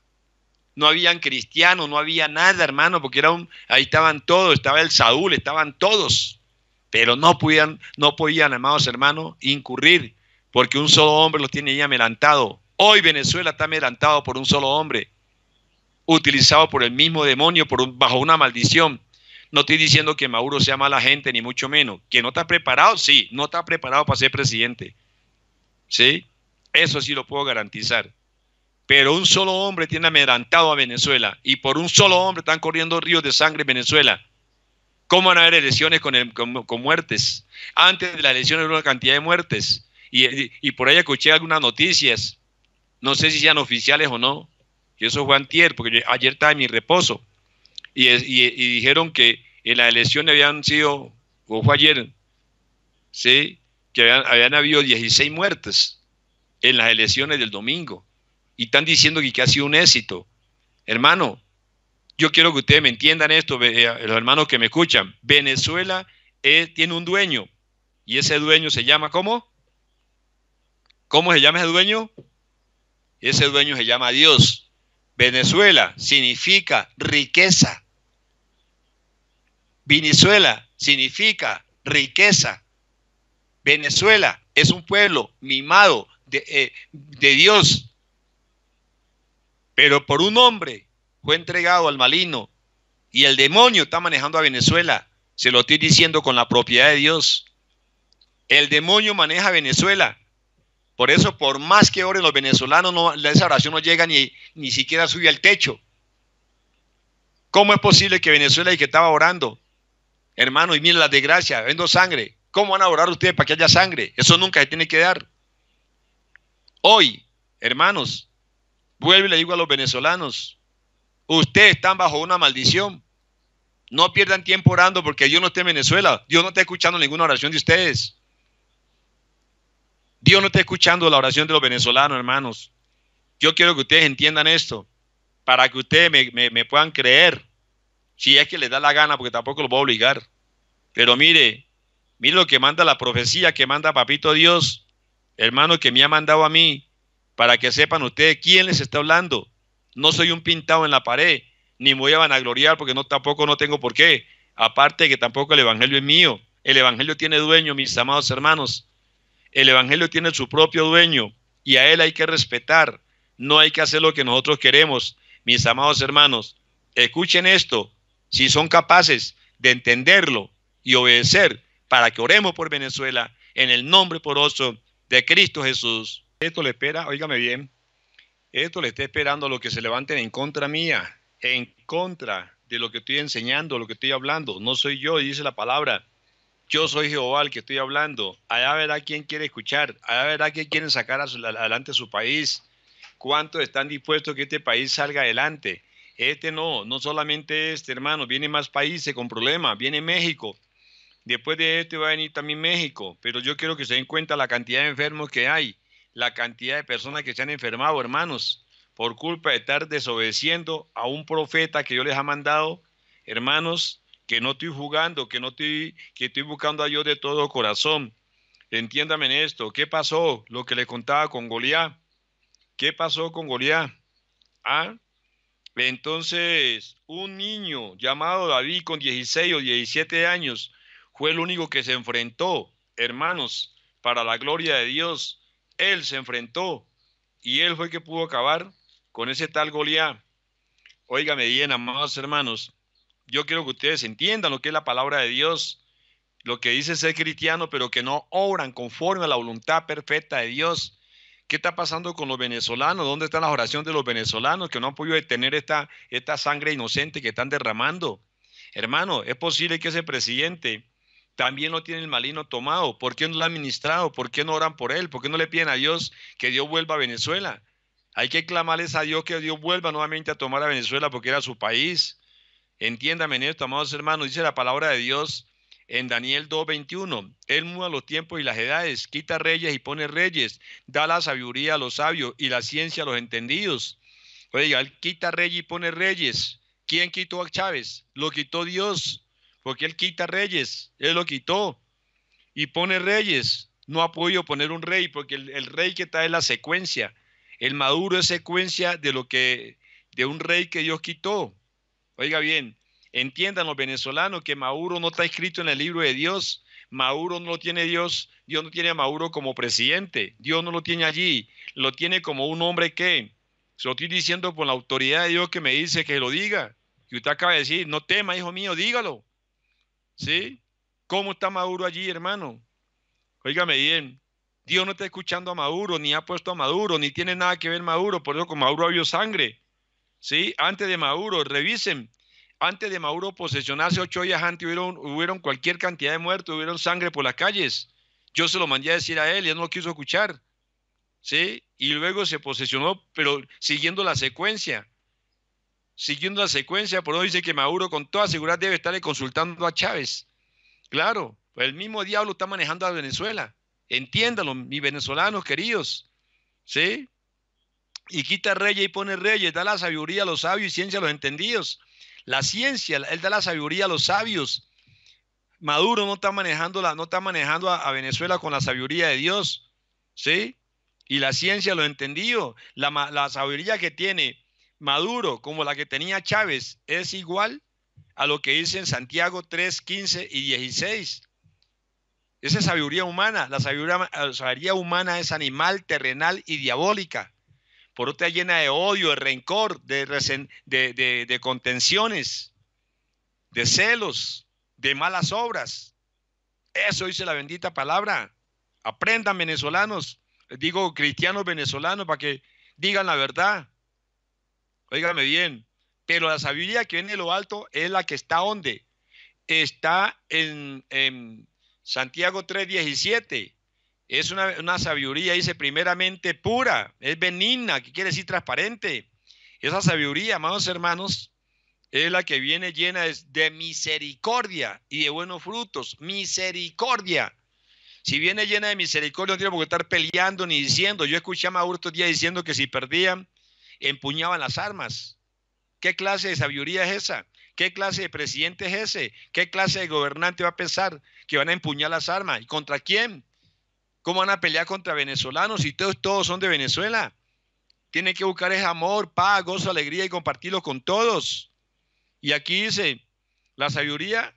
no habían cristianos, no había nada, hermano, porque era ahí estaban todos, estaba el Saúl, estaban todos, pero no podían, no podían, amados hermanos, incurrir, porque un solo hombre los tiene ya amelantado. Hoy Venezuela está amelantado por un solo hombre, utilizado por el mismo demonio, por bajo una maldición. No estoy diciendo que Maduro sea mala gente, ni mucho menos. Que no está preparado, sí, no está preparado para ser presidente. ¿Sí? Eso sí lo puedo garantizar pero un solo hombre tiene amedrantado a Venezuela y por un solo hombre están corriendo ríos de sangre en Venezuela. ¿Cómo van a haber elecciones con, con, muertes? Antes de las elecciones hubo una cantidad de muertes y, por ahí escuché algunas noticias, no sé si sean oficiales o no, que eso fue antier, porque ayer estaba en mi reposo y, dijeron que en las elecciones habían sido, o fue ayer, ¿sí? que habían habido 16 muertes en las elecciones del domingo y están diciendo que ha sido un éxito. Hermano, yo quiero que ustedes me entiendan esto, eh, los hermanos que me escuchan. Venezuela eh, tiene un dueño y ese dueño se llama ¿cómo? ¿Cómo se llama ese dueño? Ese dueño se llama Dios. Venezuela significa riqueza. Venezuela significa riqueza. Venezuela es un pueblo mimado de, eh, de Dios, pero por un hombre fue entregado al malino y el demonio está manejando a Venezuela. Se lo estoy diciendo con la propiedad de Dios. El demonio maneja a Venezuela. Por eso, por más que oren los venezolanos, no, esa oración no llega ni, ni siquiera sube al techo. ¿Cómo es posible que Venezuela y que estaba orando? Hermano, y miren la desgracia. vendo sangre. ¿Cómo van a orar ustedes para que haya sangre? Eso nunca se tiene que dar. Hoy, hermanos, Vuelvo y le digo a los venezolanos, ustedes están bajo una maldición. No pierdan tiempo orando porque yo no está en Venezuela. Dios no está escuchando ninguna oración de ustedes. Dios no está escuchando la oración de los venezolanos, hermanos. Yo quiero que ustedes entiendan esto para que ustedes me, puedan creer. Si es que les da la gana, porque tampoco los voy a obligar. Pero mire, mire lo que manda la profecía que manda Papito Dios, hermano que me ha mandado a mí para que sepan ustedes quién les está hablando. No soy un pintado en la pared, ni me voy a vanagloriar porque no, tampoco no tengo por qué. Aparte de que tampoco el Evangelio es mío. El Evangelio tiene dueño, mis amados hermanos. El Evangelio tiene su propio dueño y a él hay que respetar. No hay que hacer lo que nosotros queremos, mis amados hermanos. Escuchen esto, si son capaces de entenderlo y obedecer para que oremos por Venezuela en el nombre poroso de Cristo Jesús. Esto le espera, oígame bien, esto le está esperando a los que se levanten en contra mía, en contra de lo que estoy enseñando, lo que estoy hablando. No soy yo, dice la palabra. Yo soy Jehová el que estoy hablando. Allá verá quién quiere escuchar. Allá verá quién quiere sacar adelante su país. ¿Cuántos están dispuestos que este país salga adelante? Este no, no solamente este, hermano. Vienen más países con problemas. Viene México. Después de este va a venir también México. Pero yo quiero que se den cuenta la cantidad de enfermos que hay la cantidad de personas que se han enfermado, hermanos, por culpa de estar desobedeciendo a un profeta que yo les ha mandado, hermanos, que no estoy jugando, que no estoy, que estoy buscando a Dios de todo corazón. Entiéndame en esto, ¿qué pasó? Lo que le contaba con Goliat. ¿Qué pasó con Goliat? ¿Ah? Entonces, un niño llamado David con 16 o 17 años fue el único que se enfrentó, hermanos, para la gloria de Dios él se enfrentó y él fue el que pudo acabar con ese tal Goliat. Óigame bien, amados hermanos, yo quiero que ustedes entiendan lo que es la palabra de Dios, lo que dice ser cristiano, pero que no obran conforme a la voluntad perfecta de Dios. ¿Qué está pasando con los venezolanos? ¿Dónde están las oraciones de los venezolanos que no han podido detener esta, esta sangre inocente que están derramando? Hermano, es posible que ese presidente también lo tiene el malino tomado. ¿Por qué no lo ha administrado? ¿Por qué no oran por él? ¿Por qué no le piden a Dios que Dios vuelva a Venezuela? Hay que clamarles a Dios que Dios vuelva nuevamente a tomar a Venezuela porque era su país. Entiéndame en esto, amados hermanos, dice la palabra de Dios en Daniel 2.21. Él muda los tiempos y las edades, quita reyes y pone reyes, da la sabiduría a los sabios y la ciencia a los entendidos. Oiga, él quita reyes y pone reyes. ¿Quién quitó a Chávez? Lo quitó Dios porque él quita reyes, él lo quitó y pone reyes. No ha podido poner un rey porque el, rey que está es la secuencia, el maduro es secuencia de lo que de un rey que Dios quitó. Oiga bien, entiendan los venezolanos que Maduro no está escrito en el libro de Dios. Maduro no lo tiene Dios, Dios no tiene a Maduro como presidente, Dios no lo tiene allí, lo tiene como un hombre que, se lo estoy diciendo por la autoridad de Dios que me dice que lo diga, y usted acaba de decir, no tema, hijo mío, dígalo, ¿Sí? ¿Cómo está Maduro allí, hermano? Óigame bien, Dios no está escuchando a Maduro, ni ha puesto a Maduro, ni tiene nada que ver Maduro, por eso con Maduro había sangre. ¿Sí? Antes de Maduro, revisen, antes de Maduro posesionarse ocho días antes hubieron, hubieron cualquier cantidad de muertos, hubieron sangre por las calles. Yo se lo mandé a decir a él y él no lo quiso escuchar. ¿Sí? Y luego se posesionó, pero siguiendo la secuencia siguiendo la secuencia, por hoy dice que Maduro con toda seguridad debe estarle consultando a Chávez. Claro, pues el mismo diablo está manejando a Venezuela. Entiéndalo, mis venezolanos queridos. ¿Sí? Y quita reyes y pone reyes, da la sabiduría a los sabios y ciencia a los entendidos. La ciencia, él da la sabiduría a los sabios. Maduro no está manejando, no está manejando a, Venezuela con la sabiduría de Dios. ¿Sí? Y la ciencia, lo entendido, la sabiduría que tiene Maduro como la que tenía Chávez es igual a lo que dice en Santiago 3, 15 y 16. Esa es sabiduría humana. La sabiduría, humana es animal, terrenal y diabólica. Por otra llena de odio, de rencor, de, de contenciones, de celos, de malas obras. Eso dice la bendita palabra. Aprendan venezolanos, digo cristianos venezolanos, para que digan la verdad Óigame bien, pero la sabiduría que viene de lo alto es la que está donde? Está en, Santiago Santiago 17, Es una, sabiduría, dice, primeramente pura, es benigna, que quiere decir transparente. Esa sabiduría, amados hermanos, es la que viene llena de, misericordia y de buenos frutos. Misericordia. Si viene llena de misericordia, no tiene por qué estar peleando ni diciendo. Yo escuché a Mauro estos diciendo que si perdían, empuñaban las armas. ¿Qué clase de sabiduría es esa? ¿Qué clase de presidente es ese? ¿Qué clase de gobernante va a pensar que van a empuñar las armas? ¿Y contra quién? ¿Cómo van a pelear contra venezolanos si todos, son de Venezuela? Tienen que buscar ese amor, paz, gozo, alegría y compartirlo con todos. Y aquí dice, la sabiduría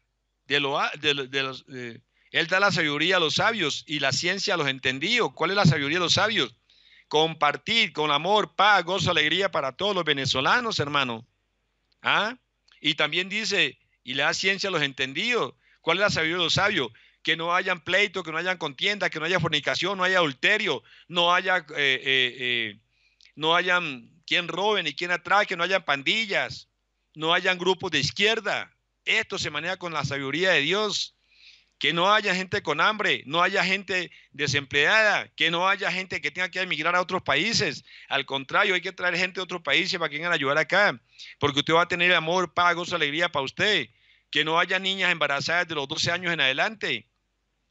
de, lo, de, los... él da la sabiduría a los sabios y la ciencia a los entendidos. ¿Cuál es la sabiduría de los sabios? compartir con amor, paz, gozo, alegría para todos los venezolanos, hermano. ¿Ah? Y también dice, y le da ciencia a los entendidos. ¿Cuál es la sabiduría de los sabios? Que no hayan pleito, que no hayan contienda, que no haya fornicación, no haya adulterio, no haya, eh, eh, eh, no hayan quien robe ni quien atraque, no hayan pandillas, no hayan grupos de izquierda. Esto se maneja con la sabiduría de Dios que no haya gente con hambre, no haya gente desempleada, que no haya gente que tenga que emigrar a otros países. Al contrario, hay que traer gente de otros países para que vengan a ayudar acá, porque usted va a tener amor, pagos, alegría para usted. Que no haya niñas embarazadas de los 12 años en adelante,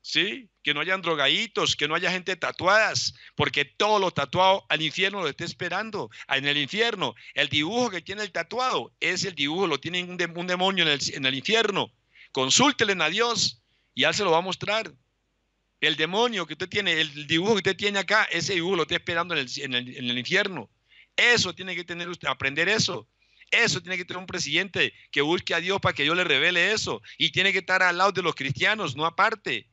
¿sí? Que no hayan drogaditos, que no haya gente tatuadas, porque todo lo tatuado al infierno lo está esperando. Ah, en el infierno, el dibujo que tiene el tatuado es el dibujo, lo tiene un demonio en el, en el infierno. Consúltelen a Dios y él se lo va a mostrar. El demonio que usted tiene, el dibujo que usted tiene acá, ese dibujo lo está esperando en el, infierno. Eso tiene que tener usted, aprender eso. Eso tiene que tener un presidente que busque a Dios para que Dios le revele eso. Y tiene que estar al lado de los cristianos, no aparte.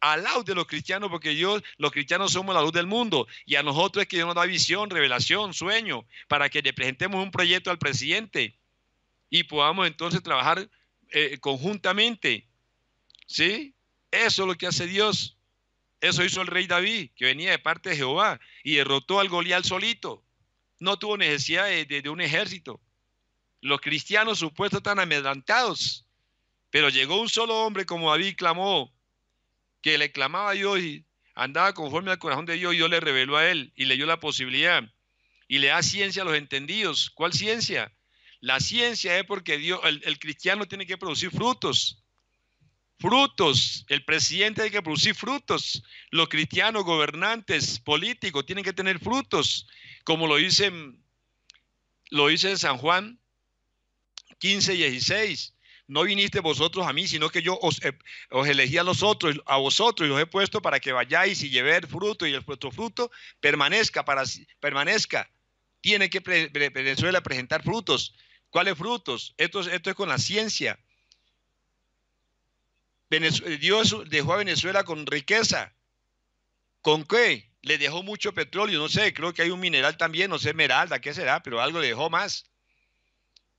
Al lado de los cristianos, porque Dios, los cristianos somos la luz del mundo. Y a nosotros es que Dios nos da visión, revelación, sueño, para que le presentemos un proyecto al presidente y podamos entonces trabajar eh, conjuntamente. ¿Sí? Eso es lo que hace Dios. Eso hizo el rey David, que venía de parte de Jehová y derrotó al Golial solito. No tuvo necesidad de, un ejército. Los cristianos supuestos están amedrantados. Pero llegó un solo hombre como David clamó, que le clamaba a Dios y andaba conforme al corazón de Dios y Dios le reveló a él y le dio la posibilidad. Y le da ciencia a los entendidos. ¿Cuál ciencia? La ciencia es porque Dios, el cristiano tiene que producir frutos frutos. El presidente tiene que producir frutos. Los cristianos, gobernantes, políticos, tienen que tener frutos. Como lo dice, lo dice San Juan 15 y 16. No viniste vosotros a mí, sino que yo os, eh, elegí a los otros, a vosotros, y os he puesto para que vayáis y llevéis fruto, y el vuestro fruto permanezca, para, permanezca. Tiene que Venezuela presentar frutos. ¿Cuáles frutos? Esto, esto es con la ciencia eh, Dios dejó a Venezuela con riqueza. ¿Con qué? Le dejó mucho petróleo, no sé, creo que hay un mineral también, no sé, esmeralda, qué será, pero algo le dejó más.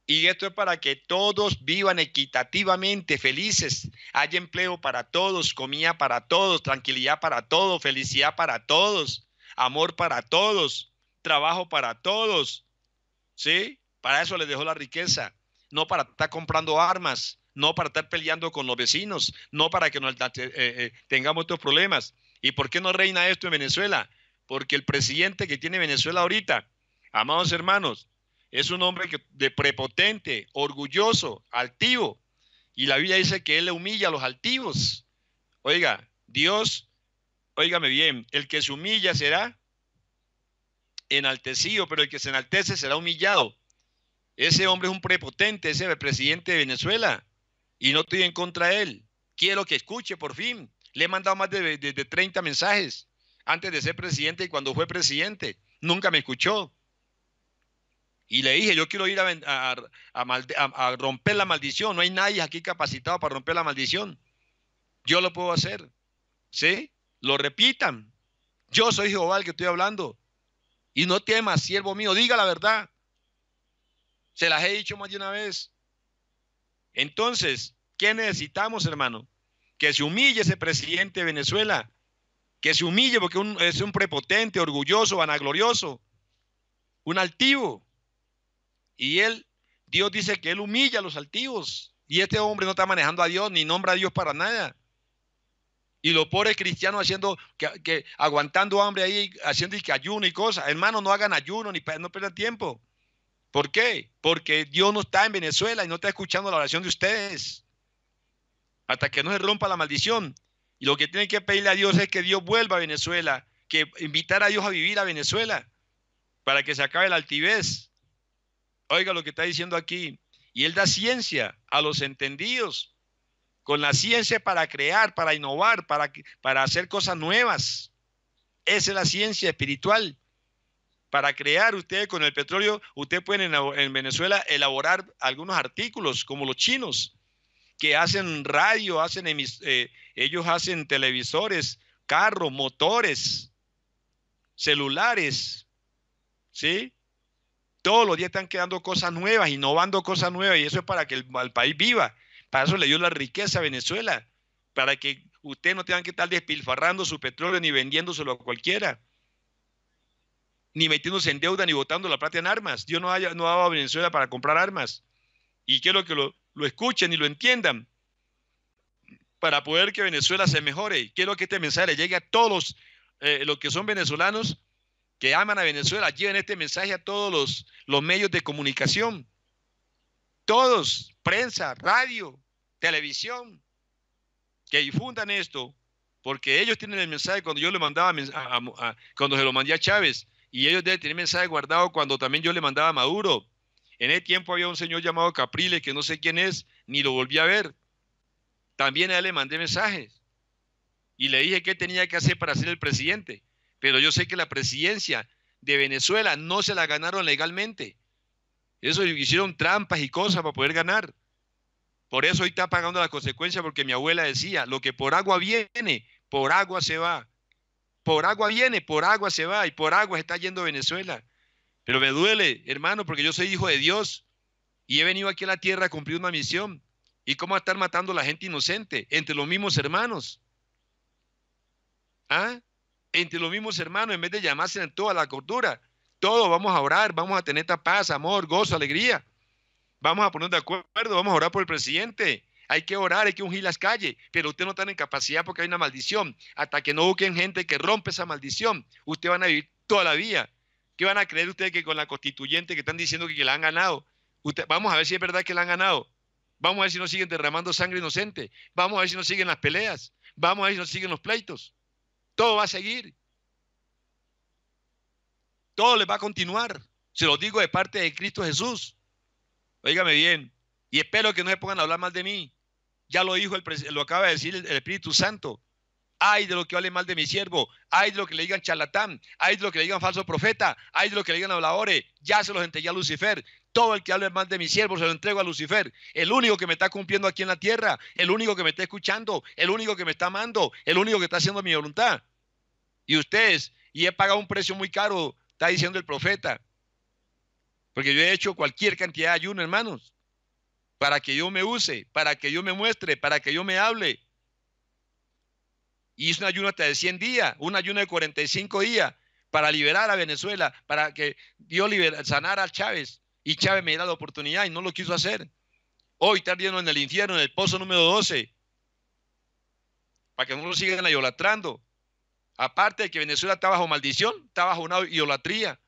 Y esto es para que todos vivan equitativamente, felices, Hay empleo para todos, comida para todos, tranquilidad para todos, felicidad para todos, amor para todos, trabajo para todos. ¿Sí? Para eso le dejó la riqueza, no para estar comprando armas, no para estar peleando con los vecinos, no para que nos, eh, eh, eh, tengamos estos problemas. ¿Y por qué no reina esto en Venezuela? Porque el presidente que tiene Venezuela ahorita, amados hermanos, es un hombre de prepotente, orgulloso, altivo. Y la Biblia dice que él le humilla a los altivos. Oiga, Dios, óigame bien, el que se humilla será enaltecido, pero el que se enaltece será humillado. Ese hombre es un prepotente, ese presidente de Venezuela. Y no estoy en contra de él. Quiero que escuche por fin. Le he mandado más de, 30 mensajes antes de ser presidente y cuando fue presidente. Nunca me escuchó. Y le dije, yo quiero ir a, a, romper la maldición. No hay nadie aquí capacitado para romper la maldición. Yo lo puedo hacer. ¿Sí? Lo repitan. Yo soy Jehová el que estoy hablando. Y no temas, siervo mío, diga la verdad. Se las he dicho más de una vez. Entonces, ¿qué necesitamos, hermano? Que se humille ese presidente de Venezuela, que se humille porque es un prepotente, orgulloso, vanaglorioso, un altivo. Y él, Dios dice que él humilla a los altivos. Y este hombre no está manejando a Dios ni nombra a Dios para nada. Y los pobres cristianos haciendo, que, aguantando hambre ahí, haciendo y que ayuno y cosas. Hermano, no hagan ayuno ni no pierdan tiempo. ¿Por qué? Porque Dios no está en Venezuela y no está escuchando la oración de ustedes. Hasta que no se rompa la maldición. Y lo que tienen que pedirle a Dios es que Dios vuelva a Venezuela, que invitar a Dios a vivir a Venezuela, para que se acabe la altivez. Oiga lo que está diciendo aquí. Y Él da ciencia a los entendidos, con la ciencia para crear, para innovar, para, para hacer cosas nuevas. Esa es la ciencia espiritual para crear ustedes con el petróleo, ustedes pueden en Venezuela elaborar algunos artículos como los chinos, que hacen radio, hacen eh, ellos hacen televisores, carros, motores, celulares, ¿sí? Todos los días están quedando cosas nuevas, innovando cosas nuevas, y eso es para que el, el país viva. Para eso le dio la riqueza a Venezuela, para que ustedes no tengan que estar despilfarrando su petróleo ni vendiéndoselo a cualquiera ni metiéndose en deuda, ni votando la plata en armas. Dios no, haya, no dado a Venezuela para comprar armas. Y quiero que lo, lo escuchen y lo entiendan para poder que Venezuela se mejore. Quiero que este mensaje llegue a todos eh, los, que son venezolanos que aman a Venezuela. Lleven este mensaje a todos los, los medios de comunicación. Todos, prensa, radio, televisión, que difundan esto, porque ellos tienen el mensaje cuando yo le mandaba, cuando se lo mandé a Chávez, y ellos deben tener mensajes guardado cuando también yo le mandaba a Maduro. En ese tiempo había un señor llamado Capriles, que no sé quién es, ni lo volví a ver. También a él le mandé mensajes y le dije qué tenía que hacer para ser el presidente. Pero yo sé que la presidencia de Venezuela no se la ganaron legalmente. Eso hicieron trampas y cosas para poder ganar. Por eso hoy está pagando las consecuencias, porque mi abuela decía, lo que por agua viene, por agua se va por agua viene, por agua se va y por agua está yendo Venezuela. Pero me duele, hermano, porque yo soy hijo de Dios y he venido aquí a la tierra a cumplir una misión. ¿Y cómo estar matando a la gente inocente entre los mismos hermanos? ¿Ah? Entre los mismos hermanos, en vez de llamarse en toda la cordura. Todos vamos a orar, vamos a tener esta paz, amor, gozo, alegría. Vamos a poner de acuerdo, vamos a orar por el presidente, hay que orar, hay que ungir las calles, pero usted no está en capacidad porque hay una maldición. Hasta que no busquen gente que rompe esa maldición, usted van a vivir toda la vida. ¿Qué van a creer ustedes que con la constituyente que están diciendo que, la han ganado? Usted, vamos a ver si es verdad que la han ganado. Vamos a ver si no siguen derramando sangre inocente. Vamos a ver si no siguen las peleas. Vamos a ver si no siguen los pleitos. Todo va a seguir. Todo les va a continuar. Se lo digo de parte de Cristo Jesús. Óigame bien. Y espero que no se pongan a hablar mal de mí. Ya lo dijo, el, lo acaba de decir el, Espíritu Santo. Ay de lo que hable mal de mi siervo, ay de lo que le digan charlatán, ay de lo que le digan falso profeta, ay de lo que le digan habladores, ya se los entregué a Lucifer. Todo el que hable mal de mi siervo se lo entrego a Lucifer, el único que me está cumpliendo aquí en la tierra, el único que me está escuchando, el único que me está amando, el único que está haciendo mi voluntad. Y ustedes, y he pagado un precio muy caro, está diciendo el profeta. Porque yo he hecho cualquier cantidad de ayuno, hermanos para que yo me use, para que yo me muestre, para que yo me hable. Y hizo un ayuno hasta de 100 días, un ayuno de 45 días para liberar a Venezuela, para que Dios sanara a Chávez. Y Chávez me diera la oportunidad y no lo quiso hacer. Hoy está ardiendo en el infierno, en el pozo número 12. Para que no lo sigan idolatrando. Aparte de que Venezuela está bajo maldición, está bajo una idolatría.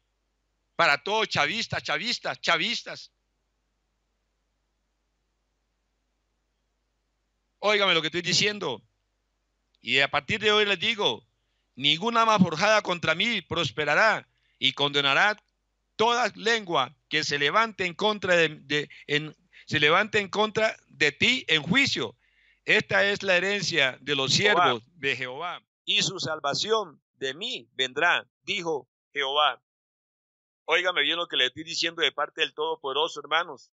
Para todos, chavistas, chavistas, chavistas. Óigame lo que estoy diciendo. Y a partir de hoy les digo, ninguna más forjada contra mí prosperará y condenará toda lengua que se levante en contra de, se levante en contra de ti en juicio. Esta es la herencia de los siervos de Jehová y su salvación de mí vendrá, dijo Jehová. Óigame bien lo que le estoy diciendo de parte del Todopoderoso, hermanos,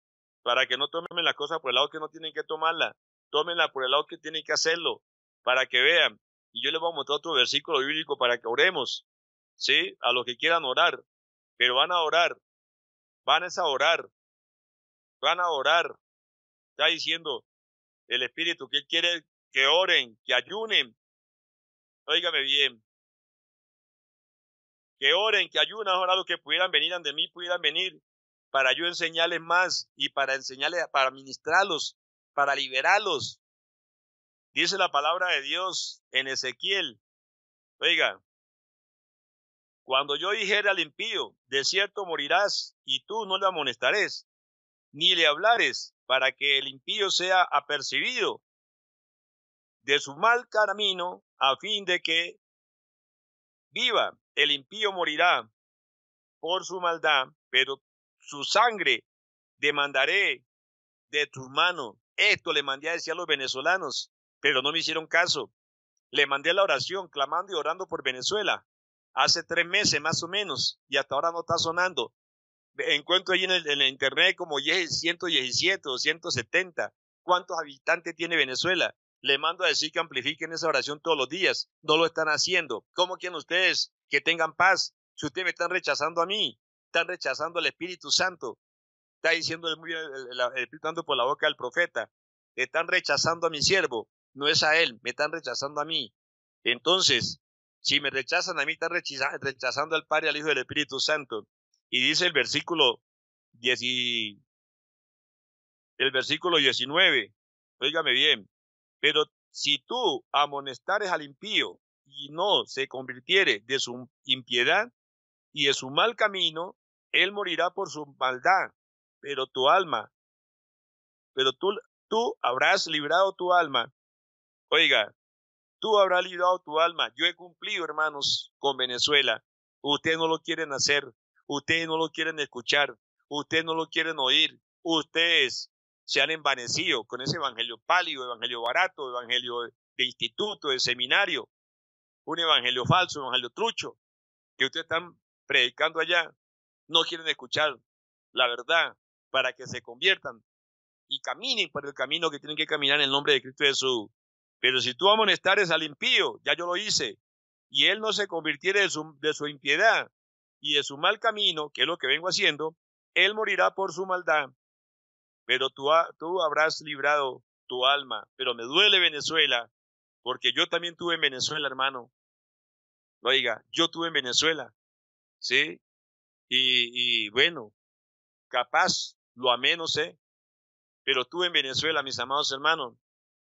para que no tomen las cosas por el lado que no tienen que tomarla tómenla por el lado que tienen que hacerlo, para que vean. Y yo les voy a mostrar otro versículo bíblico para que oremos, ¿sí? A los que quieran orar, pero van a orar, van a orar, van a orar. Está diciendo el Espíritu que quiere que oren, que ayunen. Óigame bien. Que oren, que ayunan, ahora los que pudieran venir ante mí, pudieran venir para yo enseñarles más y para enseñarles, para ministrarlos para liberarlos. Dice la palabra de Dios en Ezequiel. Oiga, cuando yo dijere al impío, de cierto morirás, y tú no le amonestarás ni le hablares, para que el impío sea apercibido de su mal camino, a fin de que viva. El impío morirá por su maldad, pero su sangre demandaré de tu mano. Esto le mandé a decir a los venezolanos, pero no me hicieron caso. Le mandé la oración clamando y orando por Venezuela hace tres meses más o menos y hasta ahora no está sonando. Encuentro ahí en el, internet como 117 o 170. ¿Cuántos habitantes tiene Venezuela? Le mando a decir que amplifiquen esa oración todos los días. No lo están haciendo. ¿Cómo quieren ustedes que tengan paz? Si ustedes me están rechazando a mí, están rechazando al Espíritu Santo, Está diciendo el Espíritu por la boca del profeta. Están rechazando a mi siervo. No es a él, me están rechazando a mí. Entonces, si me rechazan a mí, están rechazando al Padre, al Hijo del Espíritu Santo. Y dice el versículo, el versículo 19, óigame bien, pero si tú amonestares al impío y no se convirtiere de su impiedad y de su mal camino, él morirá por su maldad, pero tu alma, pero tú, tú habrás librado tu alma. Oiga, tú habrás librado tu alma. Yo he cumplido, hermanos, con Venezuela. Ustedes no lo quieren hacer, ustedes no lo quieren escuchar, ustedes no lo quieren oír, ustedes se han envanecido con ese evangelio pálido, evangelio barato, evangelio de instituto, de seminario, un evangelio falso, un evangelio trucho, que ustedes están predicando allá. No quieren escuchar la verdad, para que se conviertan y caminen por el camino que tienen que caminar en el nombre de Cristo Jesús. Pero si tú amonestares al impío, ya yo lo hice, y él no se convirtiere de su, de su impiedad y de su mal camino, que es lo que vengo haciendo, él morirá por su maldad, pero tú, tú habrás librado tu alma. Pero me duele Venezuela, porque yo también tuve en Venezuela, hermano. Oiga, yo tuve en Venezuela, ¿sí? Y, y bueno, capaz lo amé, no sé. Pero estuve en Venezuela, mis amados hermanos,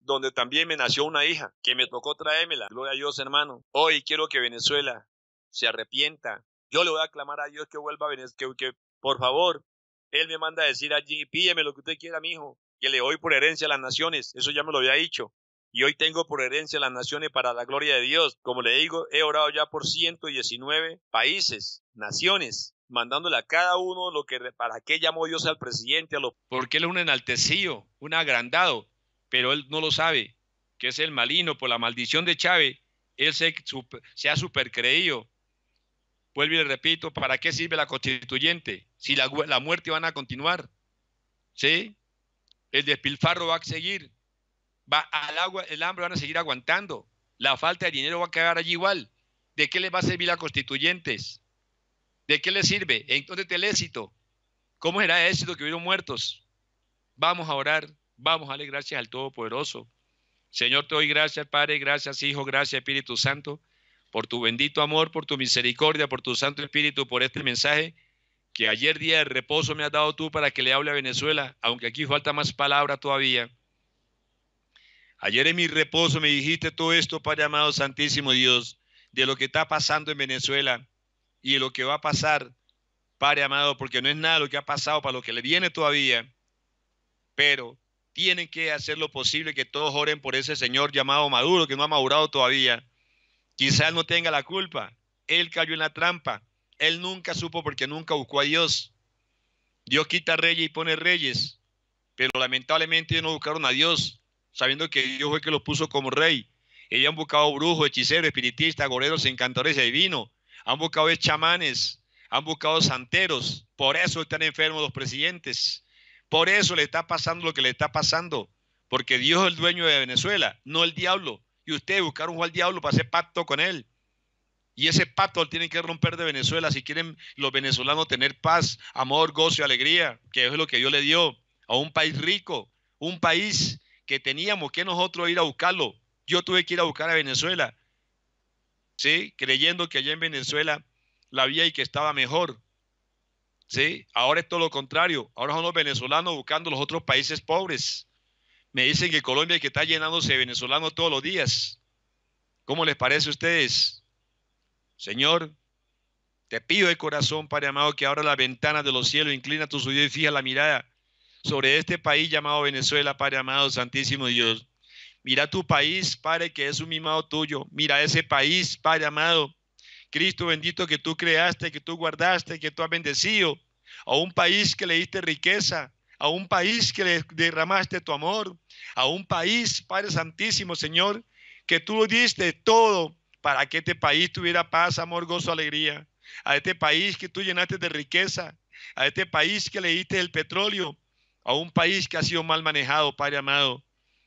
donde también me nació una hija, que me tocó traérmela. Gloria a Dios, hermano. Hoy quiero que Venezuela se arrepienta. Yo le voy a clamar a Dios que vuelva a Venezuela, que, por favor, Él me manda a decir allí, pídeme lo que usted quiera, mi hijo, que le doy por herencia a las naciones. Eso ya me lo había dicho y hoy tengo por herencia las naciones para la gloria de Dios. Como le digo, he orado ya por 119 países, naciones, mandándole a cada uno lo que para qué llamó Dios al presidente, a porque él es un enaltecido, un agrandado, pero él no lo sabe, que es el malino por la maldición de Chávez, él se, ha supercreído. Vuelvo y le repito, ¿para qué sirve la constituyente? Si la, la muerte van a continuar, ¿sí? El despilfarro va a seguir, va al agua, el hambre van a seguir aguantando. La falta de dinero va a quedar allí igual. ¿De qué les va a servir a constituyentes? ¿De qué les sirve? Entonces el éxito. ¿Cómo será el éxito que hubieron muertos? Vamos a orar, vamos a darle gracias al Todopoderoso. Señor, te doy gracias, Padre, gracias, Hijo, gracias, Espíritu Santo, por tu bendito amor, por tu misericordia, por tu Santo Espíritu, por este mensaje que ayer día de reposo me has dado tú para que le hable a Venezuela, aunque aquí falta más palabra todavía. Ayer en mi reposo me dijiste todo esto, Padre amado Santísimo Dios, de lo que está pasando en Venezuela y de lo que va a pasar, Padre amado, porque no es nada lo que ha pasado para lo que le viene todavía, pero tienen que hacer lo posible que todos oren por ese señor llamado Maduro, que no ha madurado todavía. Quizás no tenga la culpa, él cayó en la trampa, él nunca supo porque nunca buscó a Dios. Dios quita reyes y pone reyes, pero lamentablemente no buscaron a Dios, sabiendo que Dios fue el que los puso como rey. Ellos han buscado brujos, hechiceros, espiritistas, goreros, encantadores y adivinos. Han buscado chamanes, han buscado santeros. Por eso están enfermos los presidentes. Por eso le está pasando lo que le está pasando. Porque Dios es el dueño de Venezuela, no el diablo. Y ustedes buscaron al diablo para hacer pacto con él. Y ese pacto tienen que romper de Venezuela si quieren los venezolanos tener paz, amor, gozo y alegría, que es lo que Dios le dio a un país rico, un país que teníamos que nosotros ir a buscarlo. Yo tuve que ir a buscar a Venezuela, ¿sí? Creyendo que allá en Venezuela la había y que estaba mejor, ¿sí? Ahora es todo lo contrario. Ahora son los venezolanos buscando los otros países pobres. Me dicen que Colombia que está llenándose de venezolanos todos los días. ¿Cómo les parece a ustedes? Señor, te pido de corazón, Padre amado, que ahora la ventana de los cielos inclina tu suyo y fija la mirada sobre este país llamado Venezuela, Padre amado, Santísimo Dios. Mira tu país, Padre, que es un mimado tuyo. Mira ese país, Padre amado. Cristo bendito que tú creaste, que tú guardaste, que tú has bendecido. A un país que le diste riqueza, a un país que le derramaste tu amor, a un país, Padre Santísimo, Señor, que tú lo diste todo para que este país tuviera paz, amor, gozo, alegría. A este país que tú llenaste de riqueza, a este país que le diste el petróleo, a un país que ha sido mal manejado, Padre amado,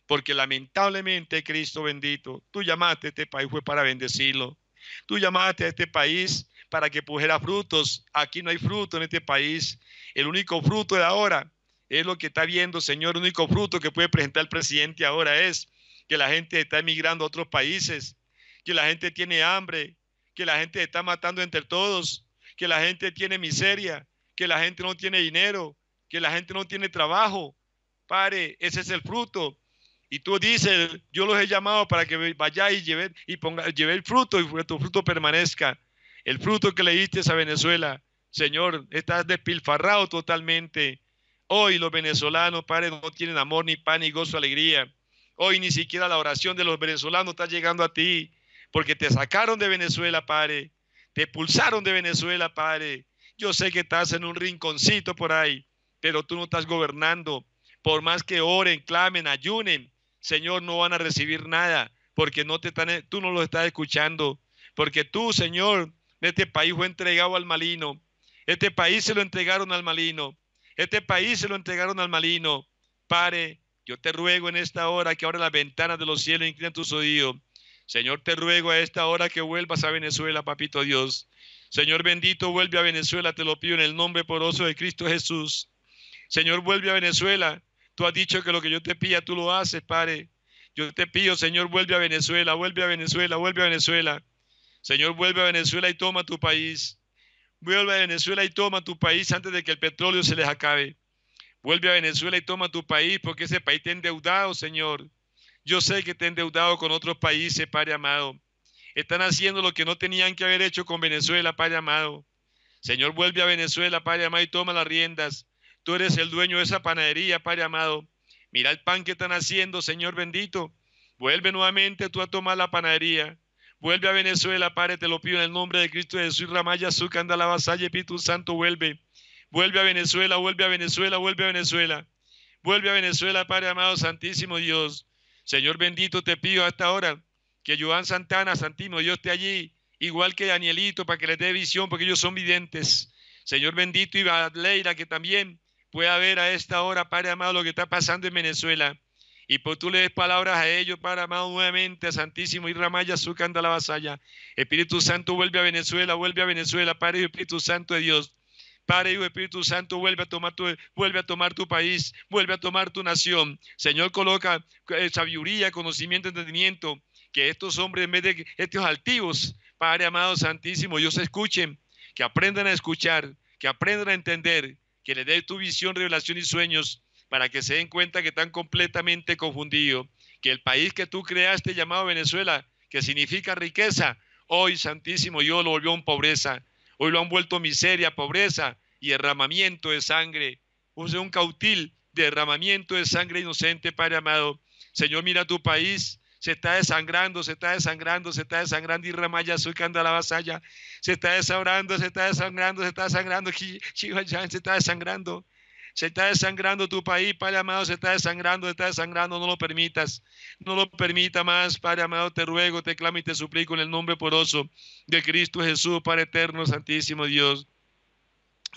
porque lamentablemente, Cristo bendito, tú llamaste a este país fue para bendecirlo. Tú llamaste a este país para que pusiera frutos. Aquí no hay fruto en este país. El único fruto de ahora es lo que está viendo, Señor. El único fruto que puede presentar el presidente ahora es que la gente está emigrando a otros países, que la gente tiene hambre, que la gente está matando entre todos, que la gente tiene miseria, que la gente no tiene dinero, que la gente no tiene trabajo. Padre, ese es el fruto. Y tú dices, yo los he llamado para que vayáis y lleve, el fruto y que tu fruto permanezca. El fruto que le diste a Venezuela, Señor, estás despilfarrado totalmente. Hoy los venezolanos, Padre, no tienen amor, ni pan, ni gozo, alegría. Hoy ni siquiera la oración de los venezolanos está llegando a ti, porque te sacaron de Venezuela, Padre. Te expulsaron de Venezuela, Padre. Yo sé que estás en un rinconcito por ahí, pero tú no estás gobernando. Por más que oren, clamen, ayunen, Señor, no van a recibir nada, porque no te están, tú no lo estás escuchando, porque tú, Señor, este país fue entregado al malino, este país se lo entregaron al malino, este país se lo entregaron al malino. Padre, yo te ruego en esta hora que abra las ventanas de los cielos y e tus oídos. Señor, te ruego a esta hora que vuelvas a Venezuela, papito Dios. Señor bendito, vuelve a Venezuela, te lo pido en el nombre poroso de Cristo Jesús. Señor, vuelve a Venezuela. Tú has dicho que lo que yo te pilla, tú lo haces, Padre. Yo te pido, Señor, vuelve a Venezuela, vuelve a Venezuela, vuelve a Venezuela. Señor, vuelve a Venezuela y toma tu país. Vuelve a Venezuela y toma tu país antes de que el petróleo se les acabe. Vuelve a Venezuela y toma tu país porque ese país te ha endeudado, Señor. Yo sé que te ha endeudado con otros países, Padre amado. Están haciendo lo que no tenían que haber hecho con Venezuela, Padre amado. Señor, vuelve a Venezuela, Padre amado, y toma las riendas. Tú eres el dueño de esa panadería, Padre amado. Mira el pan que están haciendo, Señor bendito. Vuelve nuevamente tú a tomar la panadería. Vuelve a Venezuela, Padre, te lo pido en el nombre de Cristo Jesús, Ramaya, la Vasalla, Espíritu Santo, vuelve. Vuelve a Venezuela, vuelve a Venezuela, vuelve a Venezuela. Vuelve a Venezuela, Padre amado, Santísimo Dios. Señor bendito, te pido hasta ahora que Joan Santana, Santísimo Dios, esté allí, igual que Danielito, para que les dé visión, porque ellos son videntes. Señor bendito, y Badleira, que también pueda ver a esta hora, Padre amado, lo que está pasando en Venezuela. Y por pues tú le des palabras a ellos, Padre amado, nuevamente a Santísimo y Ramaya, la vasalla. Espíritu Santo, vuelve a Venezuela, vuelve a Venezuela, Padre y Espíritu Santo de Dios. Padre y Espíritu Santo, vuelve a tomar tu, vuelve a tomar tu país, vuelve a tomar tu nación. Señor, coloca eh, sabiduría, conocimiento, entendimiento, que estos hombres, en vez de estos altivos, Padre amado Santísimo, ellos escuchen, que aprendan a escuchar, que aprendan a entender, que le dé tu visión, revelación y sueños para que se den cuenta que están completamente confundidos, que el país que tú creaste llamado Venezuela, que significa riqueza, hoy Santísimo Dios lo volvió en pobreza, hoy lo han vuelto miseria, pobreza y derramamiento de sangre, usted un cautil derramamiento de sangre inocente, Padre amado. Señor, mira tu país, se está desangrando, se está desangrando, se está desangrando, y ramaya la vasalla, se está desangrando, se está desangrando, se está desangrando, se está desangrando. Se está desangrando tu país, Padre amado, se está desangrando, se está desangrando, no lo permitas, no lo permita más, Padre amado, te ruego, te clamo y te suplico en el nombre poroso de Cristo Jesús, Padre eterno, santísimo Dios.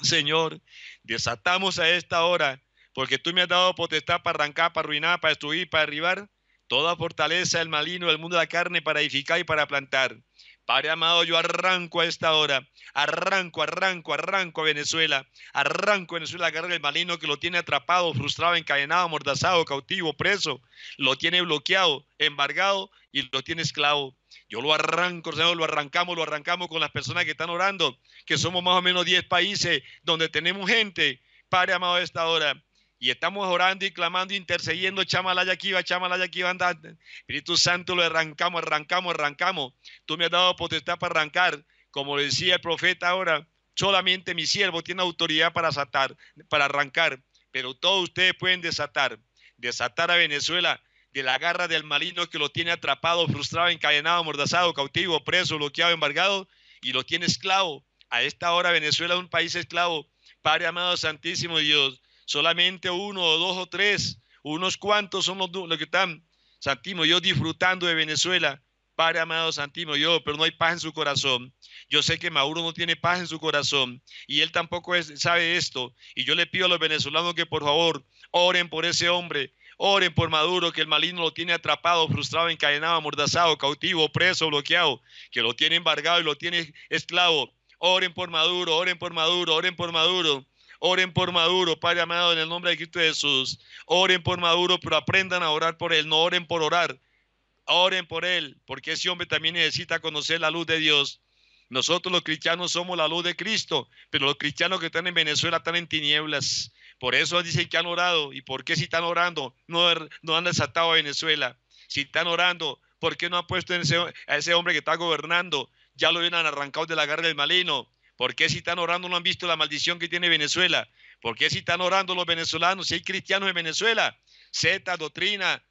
Señor, desatamos a esta hora, porque tú me has dado potestad para arrancar, para arruinar, para destruir, para arribar toda fortaleza del malino el mundo de la carne para edificar y para plantar. Padre amado, yo arranco a esta hora, arranco, arranco, arranco a Venezuela, arranco a Venezuela la el malino que lo tiene atrapado, frustrado, encadenado, amordazado, cautivo, preso, lo tiene bloqueado, embargado y lo tiene esclavo. Yo lo arranco, Señor, lo arrancamos, lo arrancamos con las personas que están orando, que somos más o menos 10 países donde tenemos gente, Padre amado, a esta hora y estamos orando y clamando, intercediendo, chamalaya aquí va, chamalaya aquí va, anda. Espíritu Santo, lo arrancamos, arrancamos, arrancamos. Tú me has dado potestad para arrancar, como decía el profeta ahora, solamente mi siervo tiene autoridad para desatar, para arrancar, pero todos ustedes pueden desatar, desatar a Venezuela de la garra del maligno que lo tiene atrapado, frustrado, encadenado, amordazado, cautivo, preso, bloqueado, embargado, y lo tiene esclavo. A esta hora Venezuela es un país esclavo. Padre amado, santísimo Dios, solamente uno o dos o tres, unos cuantos son los, que están, Santimo, yo disfrutando de Venezuela. Padre amado Santimo, yo, pero no hay paz en su corazón. Yo sé que Maduro no tiene paz en su corazón y él tampoco es, sabe esto. Y yo le pido a los venezolanos que por favor oren por ese hombre, oren por Maduro, que el maligno lo tiene atrapado, frustrado, encadenado, amordazado, cautivo, preso, bloqueado, que lo tiene embargado y lo tiene esclavo. Oren por Maduro, oren por Maduro, oren por Maduro. Oren por Maduro, Padre amado, en el nombre de Cristo Jesús. Oren por Maduro, pero aprendan a orar por él. No oren por orar. Oren por él, porque ese hombre también necesita conocer la luz de Dios. Nosotros los cristianos somos la luz de Cristo, pero los cristianos que están en Venezuela están en tinieblas. Por eso dicen que han orado. ¿Y por qué si están orando er, no, han desatado a Venezuela? Si están orando, ¿por qué no han puesto a ese hombre que está gobernando? Ya lo vienen arrancado de la garra del malino. ¿Por qué si están orando no han visto la maldición que tiene Venezuela? ¿Por qué si están orando los venezolanos, si hay cristianos en Venezuela? Z, doctrina,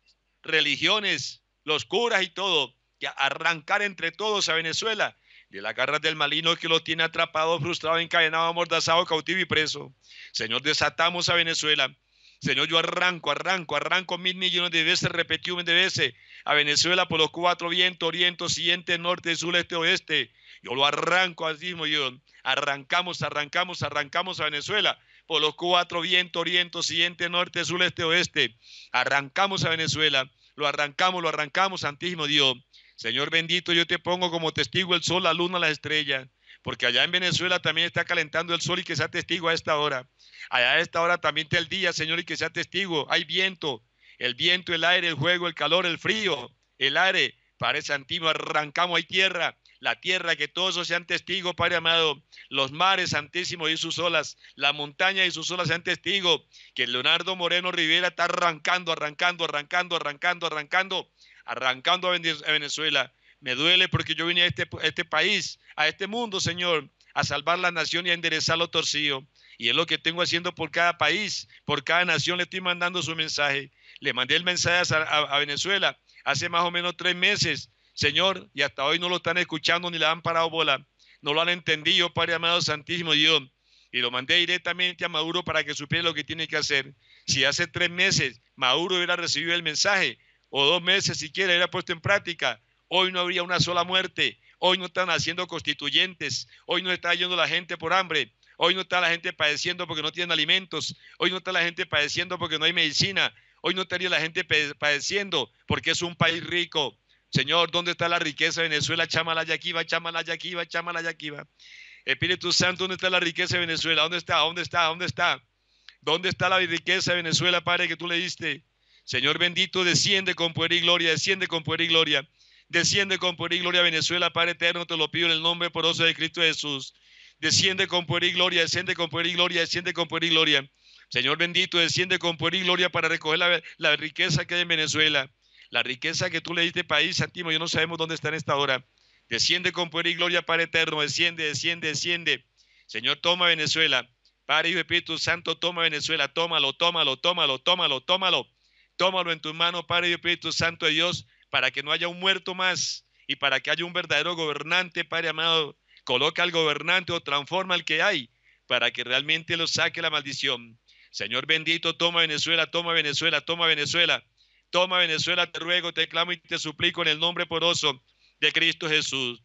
religiones, los curas y todo, que arrancar entre todos a Venezuela de las garras del malino que lo tiene atrapado, frustrado, encadenado, amordazado, cautivo y preso. Señor, desatamos a Venezuela. Señor, yo arranco, arranco, arranco mil millones de veces, repetí de veces a Venezuela por los cuatro vientos, oriente, siguiente, norte, sur, este, oeste. Yo lo arranco así, Dios, Arrancamos, arrancamos, arrancamos a Venezuela por los cuatro vientos, oriente, siguiente norte, sur, este, oeste. Arrancamos a Venezuela, lo arrancamos, lo arrancamos, Santísimo Dios. Señor bendito, yo te pongo como testigo el sol, la luna, la estrella porque allá en Venezuela también está calentando el sol y que sea testigo a esta hora. Allá a esta hora también está el día, Señor, y que sea testigo. Hay viento, el viento, el aire, el juego, el calor, el frío, el aire. Parece, Santísimo, arrancamos, hay tierra, la tierra, que todos sean testigos, Padre amado, los mares santísimos y sus olas, la montaña y sus olas sean testigos, que Leonardo Moreno Rivera está arrancando, arrancando, arrancando, arrancando, arrancando, arrancando a Venezuela. Me duele porque yo vine a este, este país, a este mundo, Señor, a salvar la nación y a enderezar lo torcido. Y es lo que tengo haciendo por cada país, por cada nación, le estoy mandando su mensaje. Le mandé el mensaje a Venezuela hace más o menos tres meses Señor, y hasta hoy no lo están escuchando ni le han parado bola, no lo han entendido, Padre amado Santísimo Dios. Y lo mandé directamente a Maduro para que supiera lo que tiene que hacer. Si hace tres meses Maduro hubiera recibido el mensaje, o dos meses siquiera hubiera puesto en práctica, hoy no habría una sola muerte, hoy no están haciendo constituyentes, hoy no está yendo la gente por hambre, hoy no está la gente padeciendo porque no tienen alimentos, hoy no está la gente padeciendo porque no hay medicina, hoy no estaría la gente padeciendo porque es un país rico, Señor, ¿dónde está la riqueza de Venezuela? Chámala va, chámala Yaquiva, chámala va? Espíritu Santo, ¿dónde está la riqueza de Venezuela? ¿Dónde está? ¿Dónde está? ¿Dónde está? ¿Dónde está la riqueza de Venezuela, Padre, que tú le diste? Señor bendito, desciende con poder y gloria, desciende con poder y gloria. Desciende con poder y gloria a Venezuela, Padre eterno, te lo pido en el nombre poroso de Cristo Jesús. Desciende con poder y gloria, desciende con poder y gloria, desciende con poder y gloria. Señor bendito, desciende con poder y gloria para recoger la, la riqueza que hay en Venezuela. La riqueza que tú le diste país, Santimo, yo no sabemos dónde está en esta hora. Desciende con poder y gloria para eterno. Desciende, desciende, desciende. Señor, toma Venezuela. Padre y Espíritu Santo, toma Venezuela. Tómalo, tómalo, tómalo, tómalo, tómalo. Tómalo en tu mano, Padre y Espíritu Santo de Dios, para que no haya un muerto más y para que haya un verdadero gobernante, Padre amado. Coloca al gobernante o transforma al que hay para que realmente lo saque la maldición. Señor bendito, toma Venezuela, toma Venezuela, toma Venezuela. Toma Venezuela, te ruego, te clamo y te suplico en el nombre poroso de Cristo Jesús.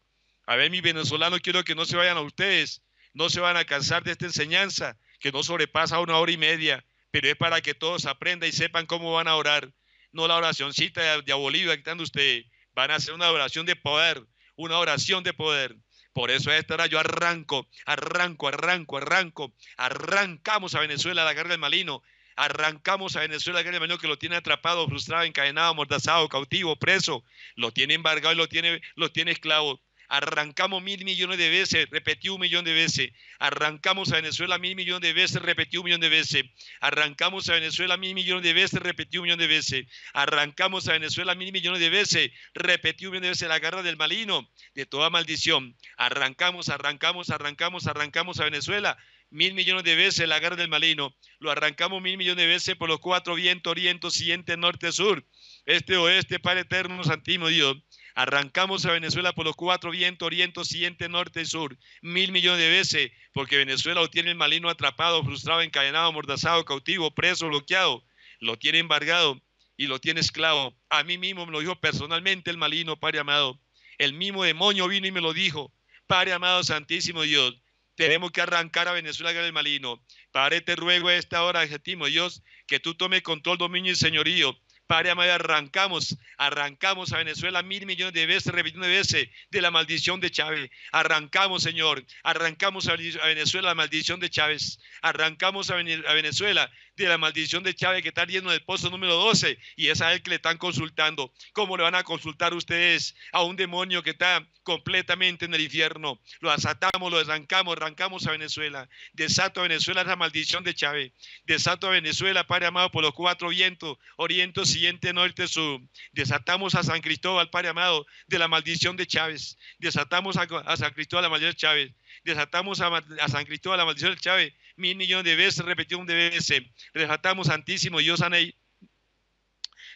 A ver, mis venezolanos, quiero que no se vayan a ustedes, no se van a cansar de esta enseñanza, que no sobrepasa una hora y media, pero es para que todos aprendan y sepan cómo van a orar. No la oracioncita de que están ustedes, van a hacer una oración de poder, una oración de poder. Por eso a esta hora yo arranco, arranco, arranco, arranco. Arrancamos a Venezuela la carga del malino. Arrancamos a Venezuela, que que lo tiene atrapado, frustrado, encadenado, amordazado, cautivo, preso, lo tiene embargado y lo tiene, lo tiene esclavo. Arrancamos mil millones de veces, repetí un millón de veces. Arrancamos a Venezuela mil millones de veces, repetí un millón de veces. Arrancamos a Venezuela mil millones de veces, repetí un millón de veces. Arrancamos a Venezuela mil millones de veces, repetí un millón de veces la guerra del malino, de toda maldición. Arrancamos, arrancamos, arrancamos, arrancamos a Venezuela mil millones de veces la guerra del malino, lo arrancamos mil millones de veces por los cuatro vientos, oriente, siguiente norte, sur, este, oeste, Padre eterno, santísimo Dios. Arrancamos a Venezuela por los cuatro vientos, oriente, siguiente norte sur, mil millones de veces, porque Venezuela lo tiene el malino atrapado, frustrado, encadenado, amordazado, cautivo, preso, bloqueado, lo tiene embargado y lo tiene esclavo. A mí mismo me lo dijo personalmente el malino, Padre amado. El mismo demonio vino y me lo dijo, Padre amado, santísimo Dios tenemos que arrancar a Venezuela del Malino. Padre, te ruego a esta hora, decimos Dios, que tú tomes control, dominio y señorío. Padre amado, arrancamos, arrancamos a Venezuela mil millones de veces, repitiendo de veces, de la maldición de Chávez. Arrancamos, Señor, arrancamos a Venezuela la maldición de Chávez. Arrancamos a Venezuela de la maldición de Chávez que está lleno del pozo número 12 y es a él que le están consultando. ¿Cómo le van a consultar ustedes a un demonio que está completamente en el infierno? Lo asatamos, lo arrancamos, arrancamos a Venezuela. Desato a Venezuela la maldición de Chávez. Desato a Venezuela, Padre amado, por los cuatro vientos, oriente, siguiente, norte, sur. Desatamos a San Cristóbal, Padre amado, de la maldición de Chávez. Desatamos a, San Cristóbal, la maldición de Chávez. Desatamos a, a San Cristóbal, la maldición de Chávez mil millones de veces, repetió un de veces. Eh, Resatamos, Santísimo Dios,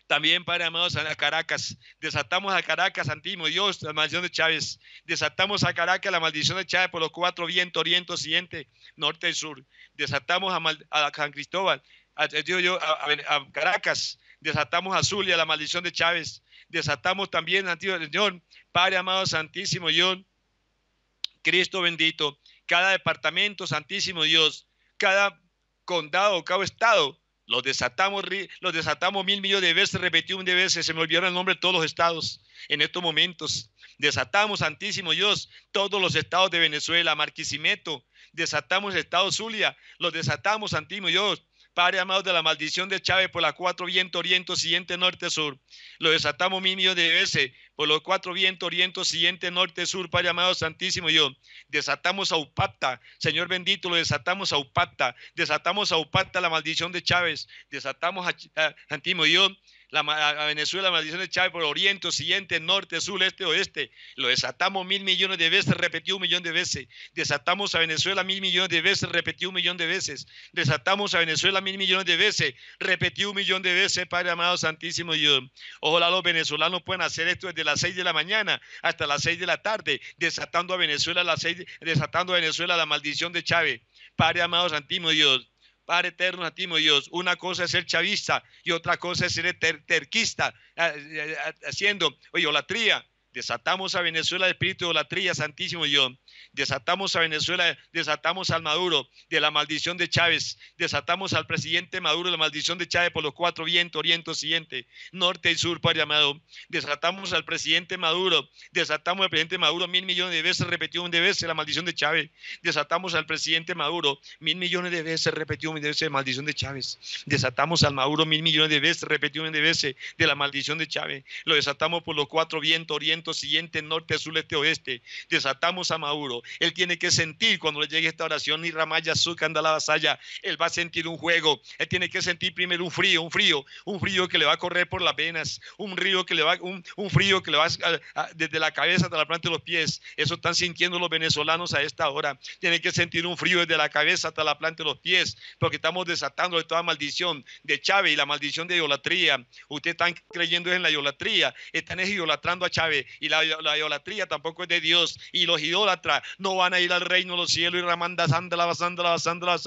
También, Padre Amado a Caracas. Desatamos a Caracas, Santísimo Dios, la maldición de Chávez. Desatamos a Caracas la maldición de Chávez por los cuatro vientos, oriente, occidente, norte y sur. Desatamos a, San Cristóbal, eh, a, Caracas. Desatamos a Zulia la maldición de Chávez. Desatamos también, Santísimo Señor, Padre amado, Santísimo Dios, Cristo bendito. Cada departamento, Santísimo Dios, cada condado, cada estado. Los desatamos, los desatamos mil millones de veces, repetí un de veces, se me olvidaron el nombre de todos los estados en estos momentos. Desatamos, Santísimo Dios, todos los estados de Venezuela, Marquisimeto, desatamos el estado Zulia, los desatamos, Santísimo Dios, Padre amado, de la maldición de Chávez por las cuatro vientos, oriente, siguiente, norte, sur. Lo desatamos mil millones de ese, por los cuatro vientos, oriente, siguiente, norte, sur, Padre amado, santísimo Dios. Desatamos a Upata, Señor bendito, lo desatamos a Upata. Desatamos a Upata la maldición de Chávez. Desatamos a, a santísimo Dios la, a Venezuela, maldición de Chávez por oriente, occidente, norte, sur, este, oeste. Lo desatamos mil millones de veces, repetido un millón de veces. Desatamos a Venezuela mil millones de veces, repetido un millón de veces. Desatamos a Venezuela mil millones de veces, repetido un millón de veces, Padre amado Santísimo Dios. Ojalá los venezolanos puedan hacer esto desde las seis de la mañana hasta las seis de la tarde, desatando a Venezuela, las seis desatando a Venezuela la maldición de Chávez. Padre amado Santísimo Dios. Padre eterno, a ti, Dios. Una cosa es ser chavista y otra cosa es ser terquista, eh, eh, eh, haciendo idolatría desatamos a Venezuela el espíritu de idolatría, santísimo Dios, desatamos a Venezuela, desatamos al Maduro de la maldición de Chávez, desatamos al presidente Maduro de la maldición de Chávez por los cuatro vientos, oriente, occidente, norte y sur, Padre amado, desatamos al presidente Maduro, desatamos al presidente Maduro mil millones de veces, repetió un de veces la maldición de Chávez, desatamos al presidente Maduro mil millones de veces, repetió un de veces la maldición de Chávez, desatamos al Maduro mil millones de veces, repetió un de veces de la maldición de Chávez, lo desatamos por los cuatro vientos, oriente, siguiente, norte, sur, este, oeste. Desatamos a Mauro. Él tiene que sentir cuando le llegue esta oración, y ramaya anda la vasalla Él va a sentir un juego. Él tiene que sentir primero un frío, un frío, un frío que le va a correr por las venas, un río que le va, un, un frío que le va a, desde la cabeza hasta la planta de los pies. Eso están sintiendo los venezolanos a esta hora. Tiene que sentir un frío desde la cabeza hasta la planta de los pies, porque estamos desatando de toda maldición de Chávez y la maldición de idolatría. Ustedes están creyendo en la idolatría, están idolatrando a Chávez y la, la, idolatría tampoco es de Dios, y los idólatras no van a ir al reino de los cielos, y ramanda sándala, sándala,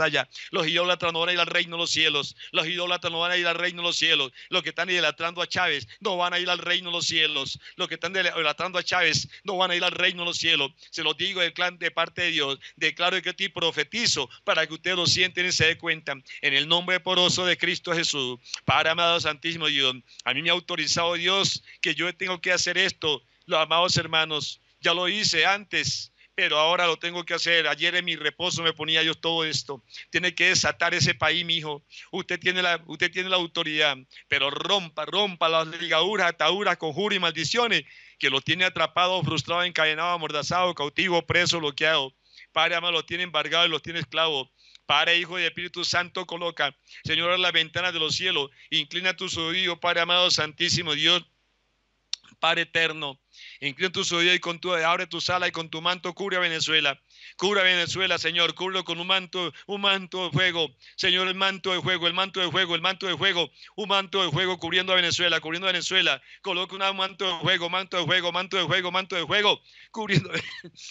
la Los idólatras no van a ir al reino de los cielos, los idólatras no van a ir al reino de los cielos, los que están idolatrando a Chávez no van a ir al reino de los cielos, los que están idolatrando a Chávez no van a ir al reino de los cielos. Se los digo el clan, de parte de Dios, declaro que te profetizo para que ustedes lo sienten y se den cuenta. En el nombre poroso de Cristo Jesús, Padre amado Santísimo Dios, a mí me ha autorizado Dios que yo tengo que hacer esto los amados hermanos, ya lo hice antes, pero ahora lo tengo que hacer. Ayer en mi reposo me ponía yo todo esto. Tiene que desatar ese país, mi hijo. Usted tiene la, usted tiene la autoridad, pero rompa, rompa las ligaduras, ataduras, conjuros y maldiciones que lo tiene atrapado, frustrado, encadenado, amordazado, cautivo, preso, bloqueado. Padre, amado, lo tiene embargado y lo tiene esclavo. Padre, Hijo y Espíritu Santo, coloca, Señor, a las ventanas de los cielos, inclina tus oídos, Padre amado, Santísimo Dios, Padre eterno, Inclina tu oído y con tu, abre tu sala y con tu manto cubre a Venezuela. Cubra Venezuela, Señor, cubro con un manto, un manto de fuego. Señor, el manto de fuego, el manto de fuego, el manto de fuego, un manto de fuego cubriendo a Venezuela, cubriendo a Venezuela. Coloca un manto de fuego, manto de fuego, manto de fuego, manto de fuego, cubriendo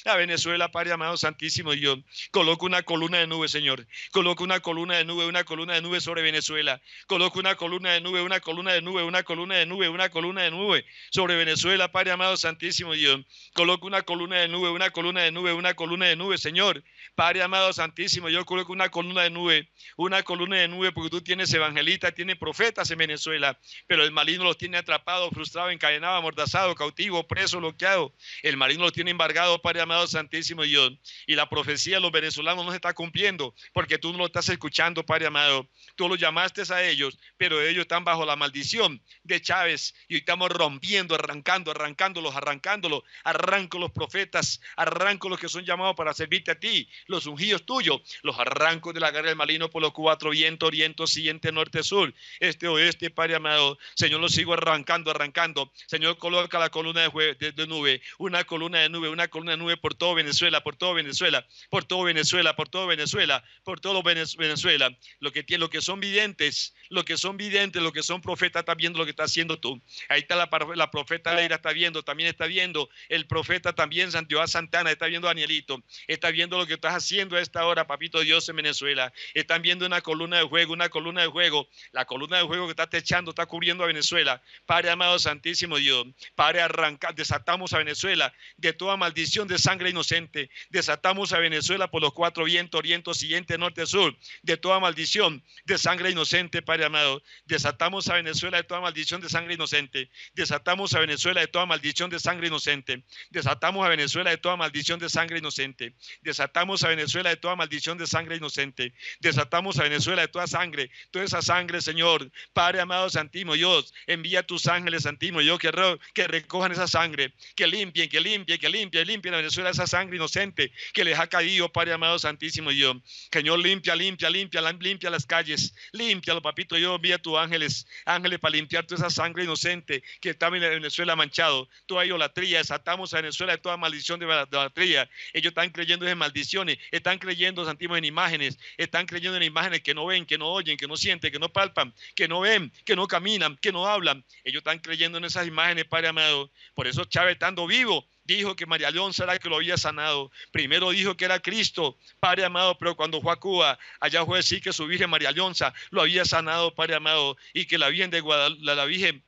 a Venezuela, Padre amado Santísimo Dios. Coloca una columna de nube, Señor. Coloca una columna de nube, una columna de nube sobre Venezuela. Coloca una columna de nube, una columna de nube, una columna de nube, una columna de nube sobre Venezuela, Padre amado Santísimo Dios. Coloca una columna de nube, una columna de nube, una columna de nube Señor. Padre amado Santísimo, yo coloco una columna de nube, una columna de nube, porque tú tienes evangelistas, tienes profetas en Venezuela, pero el maligno los tiene atrapados, frustrados, encadenados, amordazados, cautivos, presos, bloqueados. El maligno los tiene embargados, Padre amado Santísimo Dios. Y la profecía de los venezolanos no se está cumpliendo, porque tú no lo estás escuchando, Padre amado. Tú los llamaste a ellos, pero ellos están bajo la maldición de Chávez y estamos rompiendo, arrancando, arrancándolos, arrancándolos. Arranco los profetas, arranco los que son llamados para para servirte a ti, los ungidos tuyos, los arrancos de la guerra del malino por los cuatro vientos, oriente, siguiente, norte, sur, este, oeste, Padre amado. Señor, los sigo arrancando, arrancando. Señor, coloca la columna de, nube, una columna de nube, una columna de nube por todo Venezuela, por todo Venezuela, por todo Venezuela, por todo Venezuela, por todo Venezuela. Lo que, tiene, lo que son videntes, lo que son videntes, lo que son profetas, está viendo lo que está haciendo tú. Ahí está la, la profeta Leira, está viendo, también está viendo el profeta, también Santiago Santana, está viendo Danielito está viendo lo que estás haciendo a esta hora, papito Dios, en Venezuela. Están viendo una columna de juego, una columna de juego. La columna de juego que estás echando está cubriendo a Venezuela. Padre amado Santísimo Dios, Padre, arranca, desatamos a Venezuela de toda maldición de sangre inocente. Desatamos a Venezuela por los cuatro vientos, oriente, siguiente, norte, sur, de toda maldición de sangre inocente, Padre amado. Desatamos a Venezuela de toda maldición de sangre inocente. Desatamos a Venezuela de toda maldición de sangre inocente. Desatamos a Venezuela de toda maldición de sangre inocente. Desatamos a Venezuela de toda maldición de sangre inocente. Desatamos a Venezuela de toda sangre, toda esa sangre, Señor. Padre amado santísimo Dios, envía a tus ángeles, santísimo Dios, que, que recojan esa sangre, que limpien, que limpien, que limpien, limpien a Venezuela esa sangre inocente que les ha caído, Padre amado Santísimo Dios. Señor, limpia, limpia, limpia, limpia las calles, limpia, lo papito yo, envía a tus ángeles, ángeles para limpiar toda esa sangre inocente que está en Venezuela manchado, toda idolatría, desatamos a Venezuela de toda maldición de idolatría. Ellos están creyendo en maldiciones, están creyendo, Santísimo, en imágenes, están creyendo en imágenes que no ven, que no oyen, que no sienten, que no palpan, que no ven, que no caminan, que no hablan. Ellos están creyendo en esas imágenes, Padre amado. Por eso Chávez, estando vivo, dijo que María era el que lo había sanado. Primero dijo que era Cristo, Padre amado, pero cuando fue a Cuba, allá fue decir que su Virgen María Leonza lo había sanado, Padre amado, y que la Virgen de la Virgen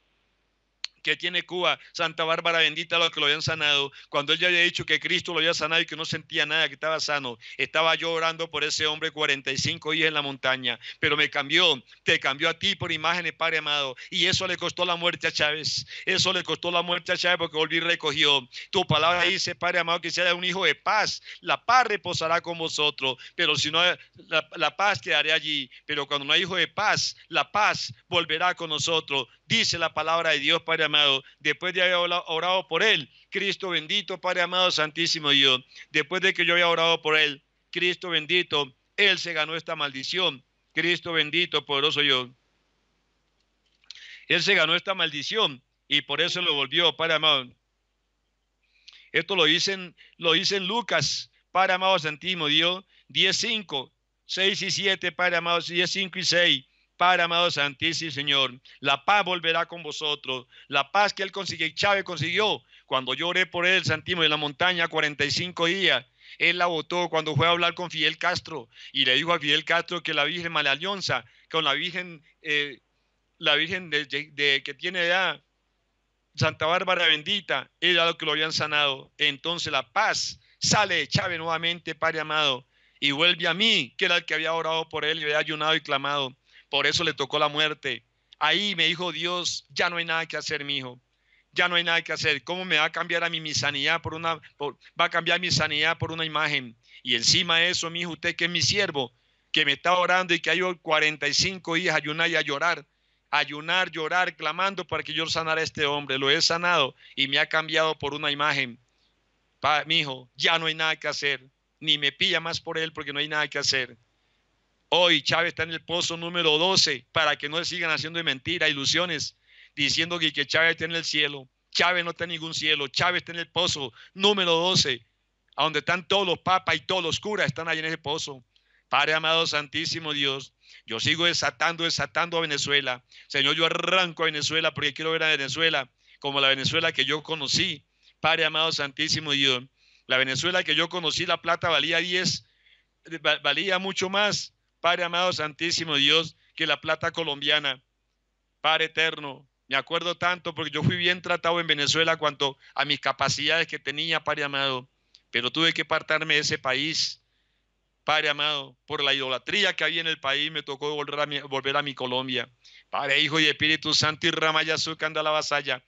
que tiene Cuba, Santa Bárbara bendita, los que lo habían sanado, cuando él ya había dicho que Cristo lo había sanado y que no sentía nada, que estaba sano, estaba yo orando por ese hombre 45 días en la montaña, pero me cambió, te cambió a ti por imágenes, Padre amado, y eso le costó la muerte a Chávez, eso le costó la muerte a Chávez porque volví recogió. Tu palabra dice, Padre amado, que sea un hijo de paz, la paz reposará con vosotros, pero si no, la, la paz quedará allí, pero cuando no hay hijo de paz, la paz volverá con nosotros dice la palabra de Dios, Padre amado, después de haber orado por él, Cristo bendito, Padre amado, santísimo Dios, después de que yo había orado por él, Cristo bendito, él se ganó esta maldición, Cristo bendito, poderoso yo. Él se ganó esta maldición y por eso lo volvió, Padre amado. Esto lo dicen, lo dicen Lucas, Padre amado santísimo Dios, 10, 5, 6 y 7, Padre amado, 10, 5 y 6. Padre amado Santísimo Señor, la paz volverá con vosotros, la paz que él consiguió, Chávez consiguió cuando lloré por él, Santísimo, de la montaña 45 días. Él la votó cuando fue a hablar con Fidel Castro y le dijo a Fidel Castro que la Virgen Malalionza, con la Virgen, eh, la Virgen de, que tiene edad, Santa Bárbara bendita, era lo que lo habían sanado. Entonces la paz sale de Chávez nuevamente, Padre amado, y vuelve a mí, que era el que había orado por él y había ayunado y clamado. Por eso le tocó la muerte. Ahí me dijo Dios, ya no hay nada que hacer, mi hijo. Ya no hay nada que hacer. ¿Cómo me va a cambiar a mí mi sanidad por una, va a cambiar mi por una imagen? Y encima de eso, mi hijo, usted que es mi siervo, que me está orando y que hay 45 días ayunar y a llorar, ayunar, llorar, clamando para que yo sanara a este hombre. Lo he sanado y me ha cambiado por una imagen. Pa, mi hijo, ya no hay nada que hacer. Ni me pilla más por él porque no hay nada que hacer. Hoy Chávez está en el pozo número 12 para que no le sigan haciendo mentiras, ilusiones, diciendo que, Chávez está en el cielo. Chávez no está en ningún cielo. Chávez está en el pozo número 12, a donde están todos los papas y todos los curas están ahí en ese pozo. Padre amado santísimo Dios, yo sigo desatando, desatando a Venezuela. Señor, yo arranco a Venezuela porque quiero ver a Venezuela como la Venezuela que yo conocí. Padre amado santísimo Dios, la Venezuela que yo conocí, la plata valía 10, valía mucho más Padre amado, santísimo Dios, que la plata colombiana, Padre eterno, me acuerdo tanto porque yo fui bien tratado en Venezuela cuanto a mis capacidades que tenía, Padre amado, pero tuve que apartarme de ese país, Padre amado, por la idolatría que había en el país, me tocó volver a mi, volver a mi Colombia. Padre, Hijo y Espíritu Santo y Ramayazu, la Vasalla.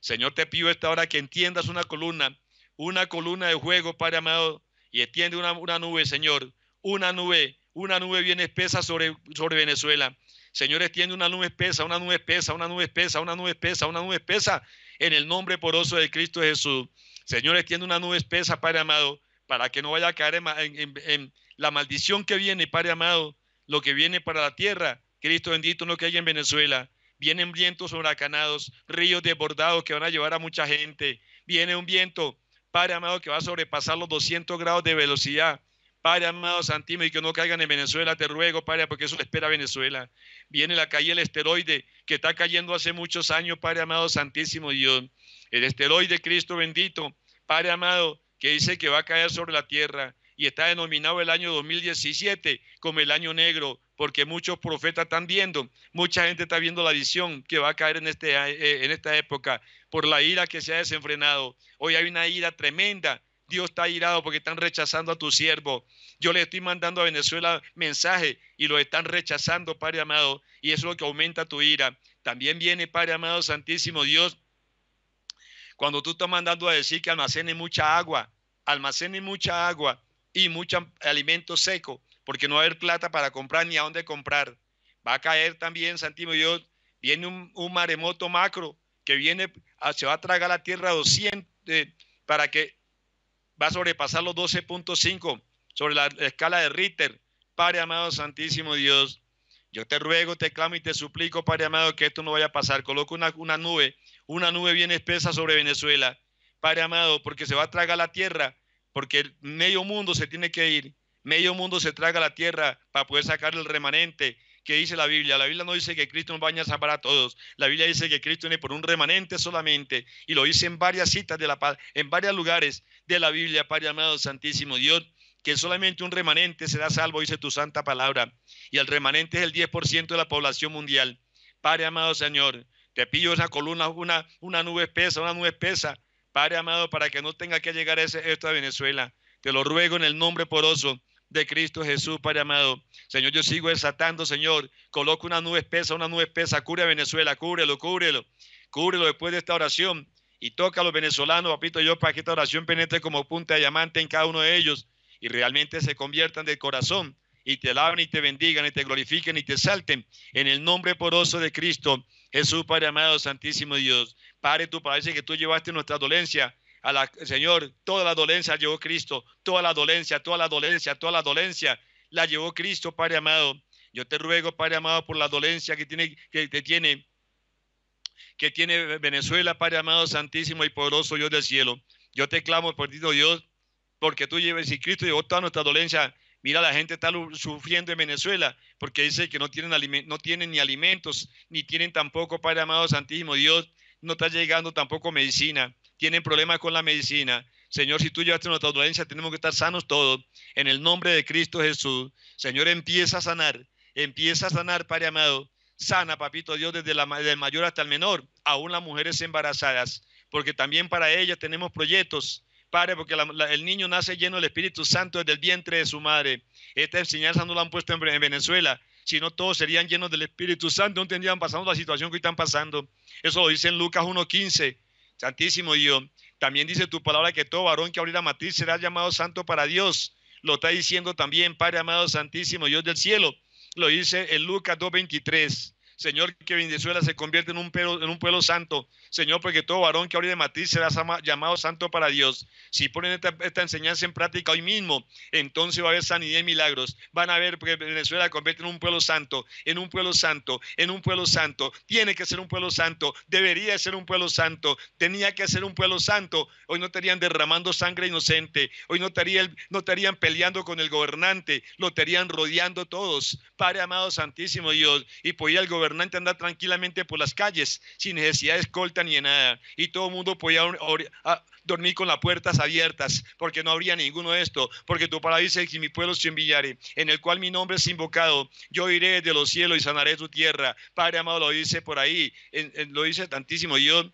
Señor, te pido esta hora que entiendas una columna, una columna de juego, Padre amado, y entiende una, una nube, Señor, una nube una nube bien espesa sobre, Venezuela. Señor, extiende una nube espesa, una nube espesa, una nube espesa, una nube espesa, una nube espesa, en el nombre poroso de Cristo Jesús. Señor, extiende una nube espesa, Padre amado, para que no vaya a caer en, la maldición que viene, Padre amado, lo que viene para la tierra. Cristo bendito, lo que hay en Venezuela. Vienen vientos huracanados, ríos desbordados que van a llevar a mucha gente. Viene un viento, Padre amado, que va a sobrepasar los 200 grados de velocidad Padre amado Santísimo, y que no caigan en Venezuela, te ruego, Padre, porque eso le espera a Venezuela. Viene la calle del esteroide que está cayendo hace muchos años, Padre amado Santísimo Dios. El esteroide Cristo bendito, Padre amado, que dice que va a caer sobre la tierra y está denominado el año 2017 como el año negro, porque muchos profetas están viendo, mucha gente está viendo la visión que va a caer en, este, eh, en esta época por la ira que se ha desenfrenado. Hoy hay una ira tremenda Dios está irado porque están rechazando a tu siervo. Yo le estoy mandando a Venezuela mensaje y lo están rechazando, Padre amado, y eso es lo que aumenta tu ira. También viene, Padre amado, Santísimo Dios, cuando tú estás mandando a decir que almacene mucha agua, almacene mucha agua y mucho alimento seco, porque no va a haber plata para comprar ni a dónde comprar. Va a caer también, Santísimo Dios, viene un, maremoto macro que viene, se va a tragar la tierra 200, eh, para que va a sobrepasar los 12.5 sobre la escala de Ritter. Padre amado, Santísimo Dios, yo te ruego, te clamo y te suplico, Padre amado, que esto no vaya a pasar. Coloco una, nube, una nube bien espesa sobre Venezuela, Padre amado, porque se va a tragar la tierra, porque el medio mundo se tiene que ir, medio mundo se traga la tierra para poder sacar el remanente que dice la Biblia. La Biblia no dice que Cristo nos va a salvar a todos. La Biblia dice que Cristo viene por un remanente solamente. Y lo dice en varias citas de la paz, en varios lugares de la Biblia, Padre amado Santísimo Dios, que solamente un remanente será salvo, dice tu santa palabra. Y el remanente es el 10% de la población mundial. Padre amado Señor, te pillo esa columna, una, nube espesa, una nube espesa. Padre amado, para que no tenga que llegar ese, esto a Venezuela. Te lo ruego en el nombre poroso de Cristo Jesús, Padre amado. Señor, yo sigo exaltando Señor. Coloca una nube espesa, una nube espesa. Cubre a Venezuela, cúbrelo, cúbrelo. Cúbrelo después de esta oración. Y toca a los venezolanos, papito, yo, para que esta oración penetre como punta de diamante en cada uno de ellos. Y realmente se conviertan de corazón. Y te alaben y te bendigan y te glorifiquen y te salten. En el nombre poroso de Cristo, Jesús, Padre amado, Santísimo Dios. Padre, tu parece que tú llevaste nuestra dolencia Señor, toda la dolencia llevó Cristo, toda la dolencia, toda la dolencia, toda la dolencia la llevó Cristo, Padre amado. Yo te ruego, Padre amado, por la dolencia que tiene, que, tiene, que tiene Venezuela, Padre amado, santísimo y poderoso Dios del cielo. Yo te clamo, perdido Dios, porque tú lleves, y Cristo llevó toda nuestra dolencia, Mira, la gente está sufriendo en Venezuela porque dice que no tienen, no tienen ni alimentos, ni tienen tampoco, Padre amado Santísimo Dios, no está llegando tampoco medicina tienen problemas con la medicina. Señor, si tú llevaste nuestra dolencia, tenemos que estar sanos todos. En el nombre de Cristo Jesús, Señor, empieza a sanar, empieza a sanar, Padre amado. Sana, papito Dios, desde, la, el mayor hasta el menor, aún las mujeres embarazadas, porque también para ellas tenemos proyectos. Padre, porque el niño nace lleno del Espíritu Santo desde el vientre de su madre. Esta enseñanza no la han puesto en, Venezuela, si no todos serían llenos del Espíritu Santo, no tendrían pasando la situación que están pasando. Eso lo dice en Lucas 1.15. Santísimo Dios, también dice tu palabra que todo varón que abrirá matriz será llamado santo para Dios. Lo está diciendo también, Padre amado Santísimo Dios del cielo. Lo dice en Lucas 2.23. Señor, que Venezuela se convierte en un, pueblo, en un pueblo santo. Señor, porque todo varón que abre de matiz será llamado santo para Dios. Si ponen esta, enseñanza en práctica hoy mismo, entonces va a haber sanidad y milagros. Van a ver que Venezuela se convierte en un pueblo santo, en un pueblo santo, en un pueblo santo. Tiene que ser un pueblo santo, debería ser un pueblo santo, tenía que ser un pueblo santo. Hoy no estarían derramando sangre inocente, hoy no estarían, no estarían peleando con el gobernante, lo estarían rodeando todos. Padre amado, santísimo Dios, y por el gobernante gobernante andar tranquilamente por las calles, sin necesidad de escolta ni de nada. Y todo el mundo podía dormir con las puertas abiertas, porque no habría ninguno de esto, porque tu paraíso que mi pueblo se envillare, en el cual mi nombre es invocado. Yo iré de los cielos y sanaré su tierra. Padre amado, lo dice por ahí, lo dice tantísimo Dios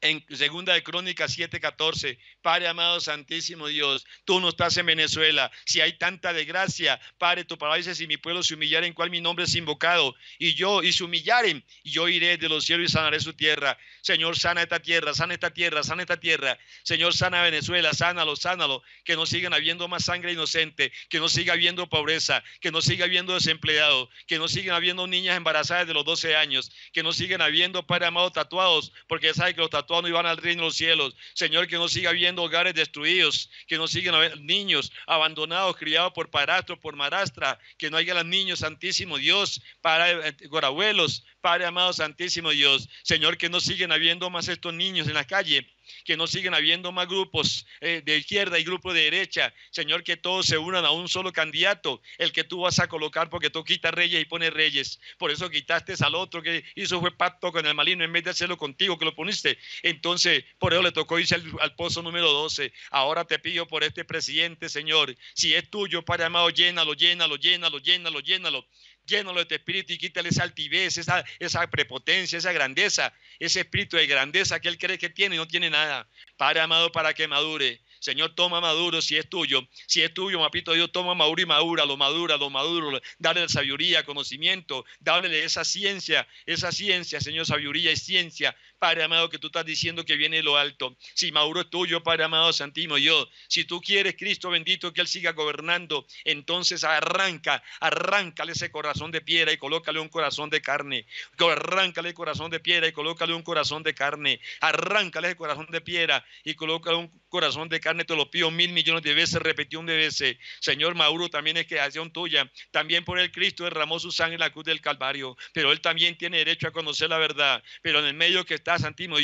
en Segunda de Crónicas 7:14, Padre amado Santísimo Dios, tú no estás en Venezuela, si hay tanta desgracia, Padre, tu palabra dice, si mi pueblo se humillare en cual mi nombre es invocado, y yo, y se humillaren, y yo iré de los cielos y sanaré su tierra. Señor, sana esta tierra, sana esta tierra, sana esta tierra. Señor, sana Venezuela, sánalo, sánalo, que no sigan habiendo más sangre inocente, que no siga habiendo pobreza, que no siga habiendo desempleado que no sigan habiendo niñas embarazadas de los 12 años, que no sigan habiendo, Padre amado, tatuados, porque sabe que los tatuados y van al reino de los cielos. Señor, que no siga habiendo hogares destruidos, que no sigan niños abandonados, criados por parastro, por marastra, que no haya los niños, Santísimo Dios, para eh, abuelos, Padre amado, Santísimo Dios. Señor, que no sigan habiendo más estos niños en la calle que no sigan habiendo más grupos eh, de izquierda y grupos de derecha. Señor, que todos se unan a un solo candidato, el que tú vas a colocar porque tú quitas reyes y pones reyes. Por eso quitaste al otro que hizo fue pacto con el malino en vez de hacerlo contigo que lo poniste. Entonces, por eso le tocó irse al, pozo número 12. Ahora te pido por este presidente, Señor, si es tuyo, Padre amado, llénalo, llénalo, llénalo, llénalo, llénalo llénalo de tu espíritu y quítale esa altivez, esa, esa prepotencia, esa grandeza, ese espíritu de grandeza que él cree que tiene y no tiene nada. Padre amado, para que madure. Señor, toma maduro si es tuyo. Si es tuyo, mapito Dios, toma maduro y madura, lo madura, lo maduro. Dale sabiduría, conocimiento, dale esa ciencia, esa ciencia, Señor, sabiduría y ciencia Padre amado, que tú estás diciendo que viene lo alto. Si Mauro es tuyo, Padre amado Santísimo, yo. Si tú quieres, Cristo bendito, que Él siga gobernando, entonces arranca, arráncale ese corazón de piedra y colócale un corazón de carne. Arráncale el corazón de piedra y colócale un corazón de carne. Arráncale el corazón de piedra y colócale un corazón de carne. Te lo pido mil millones de veces, repetí un de veces. Señor Mauro, también es creación tuya. También por el Cristo derramó su sangre en la cruz del Calvario. Pero Él también tiene derecho a conocer la verdad. Pero en el medio que está Santino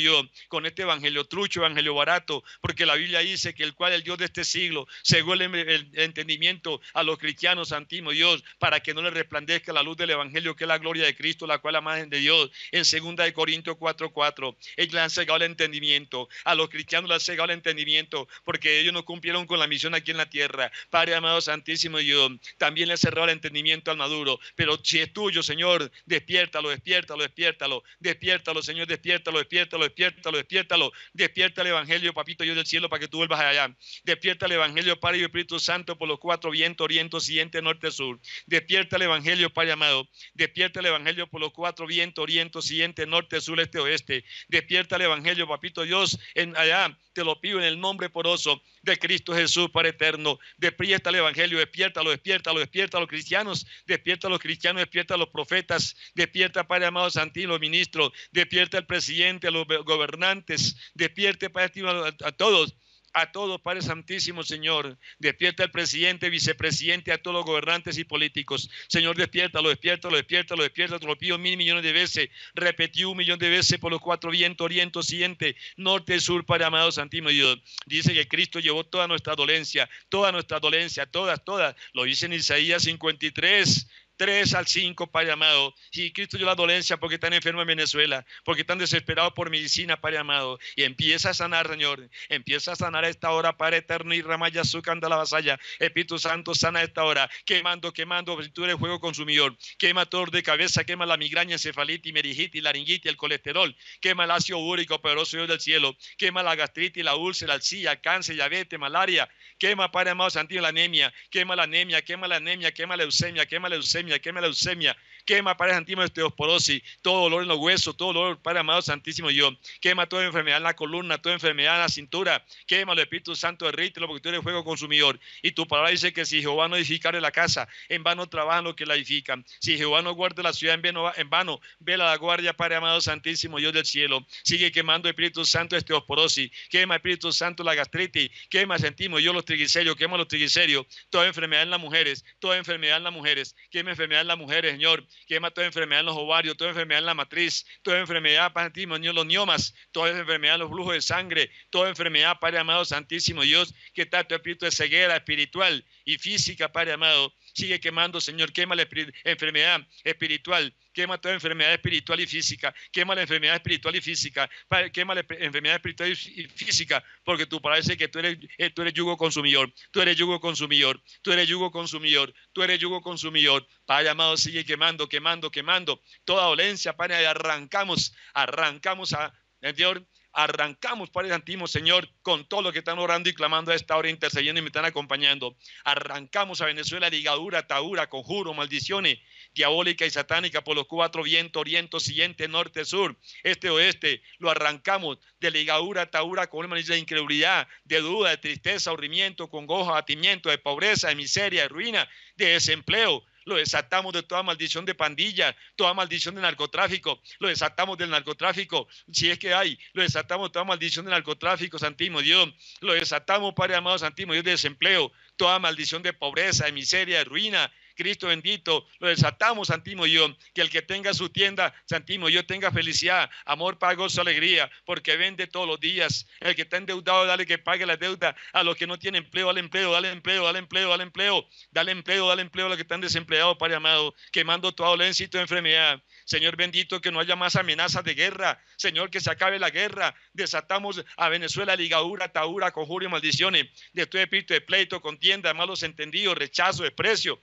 con este evangelio trucho, evangelio barato, porque la Biblia dice que el cual el Dios de este siglo cegó el, entendimiento a los cristianos, Santísimo Dios, para que no le resplandezca la luz del evangelio que es la gloria de Cristo, la cual la imagen de Dios. En 2 Corintios 4:4, ellos le han cegado el entendimiento, a los cristianos le han cegado el entendimiento, porque ellos no cumplieron con la misión aquí en la tierra. Padre amado Santísimo Dios, también le ha cerrado el entendimiento al maduro, pero si es tuyo, Señor, despiértalo, despiértalo, despiértalo, despiértalo, Señor, despiértalo despiértalo, despiértalo, despiértalo, despierta el Evangelio, papito Dios del cielo, para que tú vuelvas allá. Despierta el Evangelio, Padre y Espíritu Santo, por los cuatro vientos, oriente, occidente, norte, sur. Despierta el Evangelio, Padre amado. Despierta el Evangelio por los cuatro vientos, oriente, occidente, norte, sur, este, oeste. Despierta el Evangelio, papito Dios, en allá. Te lo pido en el nombre poroso de Cristo Jesús, para eterno. Despierta el Evangelio, despiértalo, despiértalo, despierta los cristianos, despierta los cristianos, despierta los profetas, despierta, Padre amado Santino, ministro, despierta el presidente a los gobernantes, despierte, para a, a todos a todos, Padre Santísimo, Señor. Despierta al presidente, vicepresidente, a todos los gobernantes y políticos. Señor, despierta lo despierta lo despierta. Te lo pido mil millones de veces. Repetí un millón de veces por los cuatro vientos, oriente, siguiente, norte, sur, Padre amado Santísimo Dios. Dice que Cristo llevó toda nuestra dolencia, toda nuestra dolencia, todas, todas. Lo dice en Isaías 53. 3 al 5, Padre amado. Y Cristo, yo la dolencia porque están enfermos en Venezuela, porque están desesperados por medicina, Padre amado. Y empieza a sanar, Señor. Empieza a sanar esta hora, Padre eterno. Y Ramaya, su la vasalla. Espíritu Santo, sana esta hora. Quemando, quemando, pues, tú eres juego consumidor. Quema todo de cabeza, quema la migraña, encefalitis, merigitis, laringitis, el colesterol. Quema el ácido úrico, poderoso Dios del cielo. Quema la gastritis, la úlcera, la silla, cáncer, diabetes, malaria. Quema, Padre amado, santísimo, la anemia. Quema la anemia, quema la anemia, quema la leucemia, quema la leucemia qué me la leucemia, Quema, Padre Santísimo, osteoporosis, todo dolor en los huesos, todo dolor, Padre amado Santísimo, yo. Quema toda enfermedad en la columna, toda enfermedad en la cintura. Quema el Espíritu Santo, derrítelo porque tú eres fuego consumidor. Y tu palabra dice que si Jehová no edifica la casa, en vano trabajan los que la edifican. Si Jehová no guarda la ciudad, en vano, en vela la guardia, Padre amado Santísimo, Dios del cielo. Sigue quemando Espíritu Santo, osteoporosis. Quema Espíritu Santo, la gastritis. Quema, sentimos yo los triglicéridos, quema los triglicéridos. Toda enfermedad en las mujeres, toda enfermedad en las mujeres. Quema enfermedad en las mujeres, Señor que toda enfermedad en los ovarios, toda enfermedad en la matriz, toda enfermedad, para los niomas, toda enfermedad en los flujos de sangre, toda enfermedad, Padre amado Santísimo Dios, que está tu espíritu de ceguera espiritual y física, Padre amado, sigue quemando, Señor, quema la enfermedad espiritual, quema toda enfermedad espiritual y física, quema la enfermedad espiritual y física, quema la enfermedad espiritual y física, porque tú parece que tú eres, eh, tú eres yugo consumidor, tú eres yugo consumidor, tú eres yugo consumidor, tú eres yugo consumidor. Padre amado, sigue quemando, quemando, quemando toda dolencia, Padre, arrancamos, arrancamos a, Señor, Arrancamos, Padre Santísimo, Señor, con todo lo que están orando y clamando a esta hora, intercediendo y me están acompañando. Arrancamos a Venezuela ligadura, taura, conjuro, maldiciones diabólica y satánica por los cuatro vientos, oriente, siguiente, norte, sur, este, oeste. Lo arrancamos de ligadura, taura, con una de incredulidad, de duda, de tristeza, con congoja, abatimiento, de pobreza, de miseria, de ruina, de desempleo, lo desatamos de toda maldición de pandilla, toda maldición de narcotráfico, lo desatamos del narcotráfico, si es que hay, lo desatamos de toda maldición de narcotráfico, Santísimo Dios, lo desatamos, Padre amado, Santísimo Dios, de desempleo, toda maldición de pobreza, de miseria, de ruina, Cristo bendito, lo desatamos, Santimo yo, que el que tenga su tienda, Santimo yo, tenga felicidad, amor, pago, su alegría, porque vende todos los días. El que está endeudado, dale que pague la deuda. A los que no tienen empleo, dale empleo, dale empleo, dale empleo, dale empleo, dale empleo, dale empleo a los que están desempleados, Padre amado, quemando tu dolencia y tu enfermedad. Señor bendito, que no haya más amenazas de guerra. Señor, que se acabe la guerra. Desatamos a Venezuela ligadura, taura, conjuro y maldiciones de tu espíritu de pleito, contienda, malos entendidos, rechazo, desprecio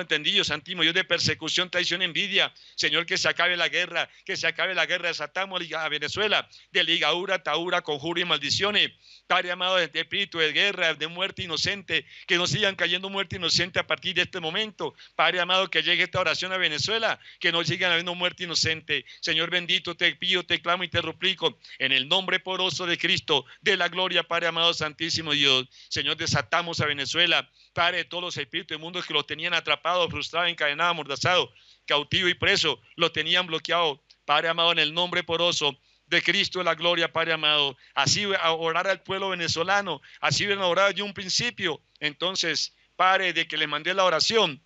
entendido, santísimo Dios de persecución, traición, envidia. Señor, que se acabe la guerra, que se acabe la guerra, desatamos a Venezuela de ligadura, taura, conjuro y maldiciones. Padre amado, de espíritu de guerra, de muerte inocente, que no sigan cayendo muerte inocente a partir de este momento. Padre amado, que llegue esta oración a Venezuela, que no sigan habiendo muerte inocente. Señor bendito, te pido, te clamo y te replico en el nombre poroso de Cristo, de la gloria, Padre amado, santísimo Dios. Señor, desatamos a Venezuela Padre todos los espíritus mundo que lo tenían atrapado, frustrado, encadenado, amordazado, cautivo y preso, lo tenían bloqueado. Padre amado, en el nombre poroso de Cristo la gloria, Padre amado. Así a orar al pueblo venezolano, así ven a orar de un principio. Entonces, Padre, de que le mandé la oración,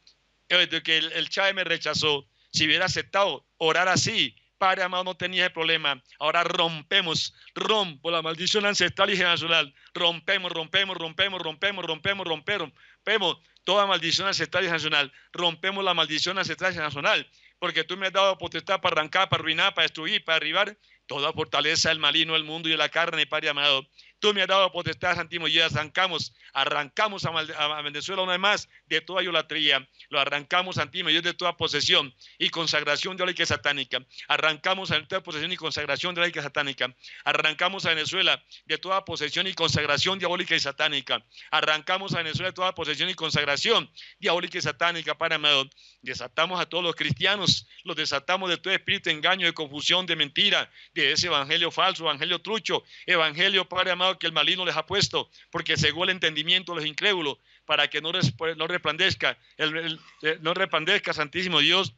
eh, de que el, el me rechazó, si hubiera aceptado orar así, Padre amado, no tenía ese problema. Ahora rompemos, rompo la maldición ancestral y generacional. Rompemos, rompemos, rompemos, rompemos, rompemos, rompemos, rompemos toda maldición ancestral y generacional. Rompemos la maldición ancestral y generacional. Porque tú me has dado potestad para arrancar, para arruinar, para destruir, para arribar toda fortaleza del maligno, del mundo y de la carne, Padre amado. Tú me has dado potestad, Santísimo, y arrancamos, arrancamos a, Venezuela una vez más de toda idolatría, lo arrancamos, Santísimo, de toda posesión y consagración de la satánica, arrancamos a toda posesión y consagración de la satánica, arrancamos a Venezuela de toda posesión y consagración diabólica y satánica, arrancamos a Venezuela de toda posesión y consagración diabólica y satánica, Padre amado, desatamos a todos los cristianos, los desatamos de todo espíritu de engaño, de confusión, de mentira, de ese evangelio falso, evangelio trucho, evangelio, Padre amado, que el maligno les ha puesto, porque según el entendimiento de los incrédulos, para que no, pues, no resplandezca, eh, no resplandezca, Santísimo Dios,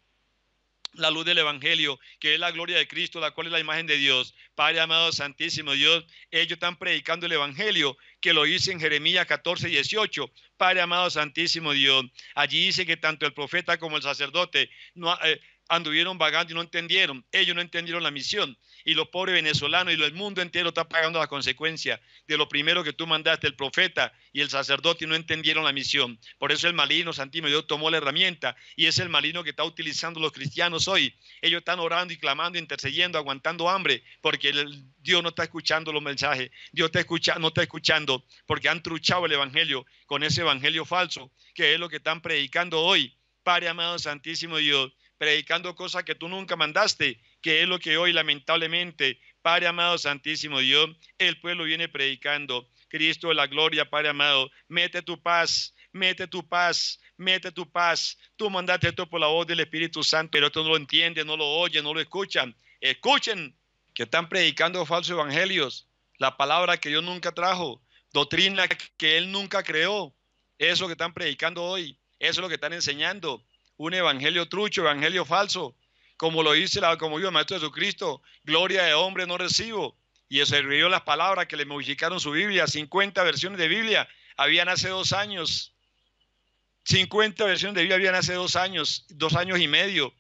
la luz del Evangelio, que es la gloria de Cristo, la cual es la imagen de Dios. Padre amado, Santísimo Dios, ellos están predicando el Evangelio, que lo dice en Jeremías 14, 18. Padre amado, Santísimo Dios, allí dice que tanto el profeta como el sacerdote no, eh, anduvieron vagando y no entendieron. Ellos no entendieron la misión y los pobres venezolanos y el mundo entero está pagando la consecuencia de lo primero que tú mandaste, el profeta y el sacerdote y no entendieron la misión. Por eso el maligno, Santísimo Dios, tomó la herramienta y es el maligno que está utilizando los cristianos hoy. Ellos están orando y clamando, intercediendo, aguantando hambre porque Dios no está escuchando los mensajes, Dios escucha, no está escuchando porque han truchado el evangelio con ese evangelio falso que es lo que están predicando hoy. Padre amado Santísimo Dios, predicando cosas que tú nunca mandaste que es lo que hoy lamentablemente, Padre amado Santísimo Dios, el pueblo viene predicando. Cristo de la gloria, Padre amado, mete tu paz, mete tu paz, mete tu paz. Tú mandaste esto por la voz del Espíritu Santo, pero esto no lo entiende, no lo oye, no lo escuchan. Escuchen que están predicando falsos evangelios, la palabra que Dios nunca trajo, doctrina que él nunca creó. Eso que están predicando hoy, eso es lo que están enseñando. Un evangelio trucho, evangelio falso como lo dice la, como yo, el Maestro Jesucristo, gloria de hombre no recibo. Y se escribió las palabras que le modificaron su Biblia, 50 versiones de Biblia habían hace dos años, 50 versiones de Biblia habían hace dos años, dos años y medio.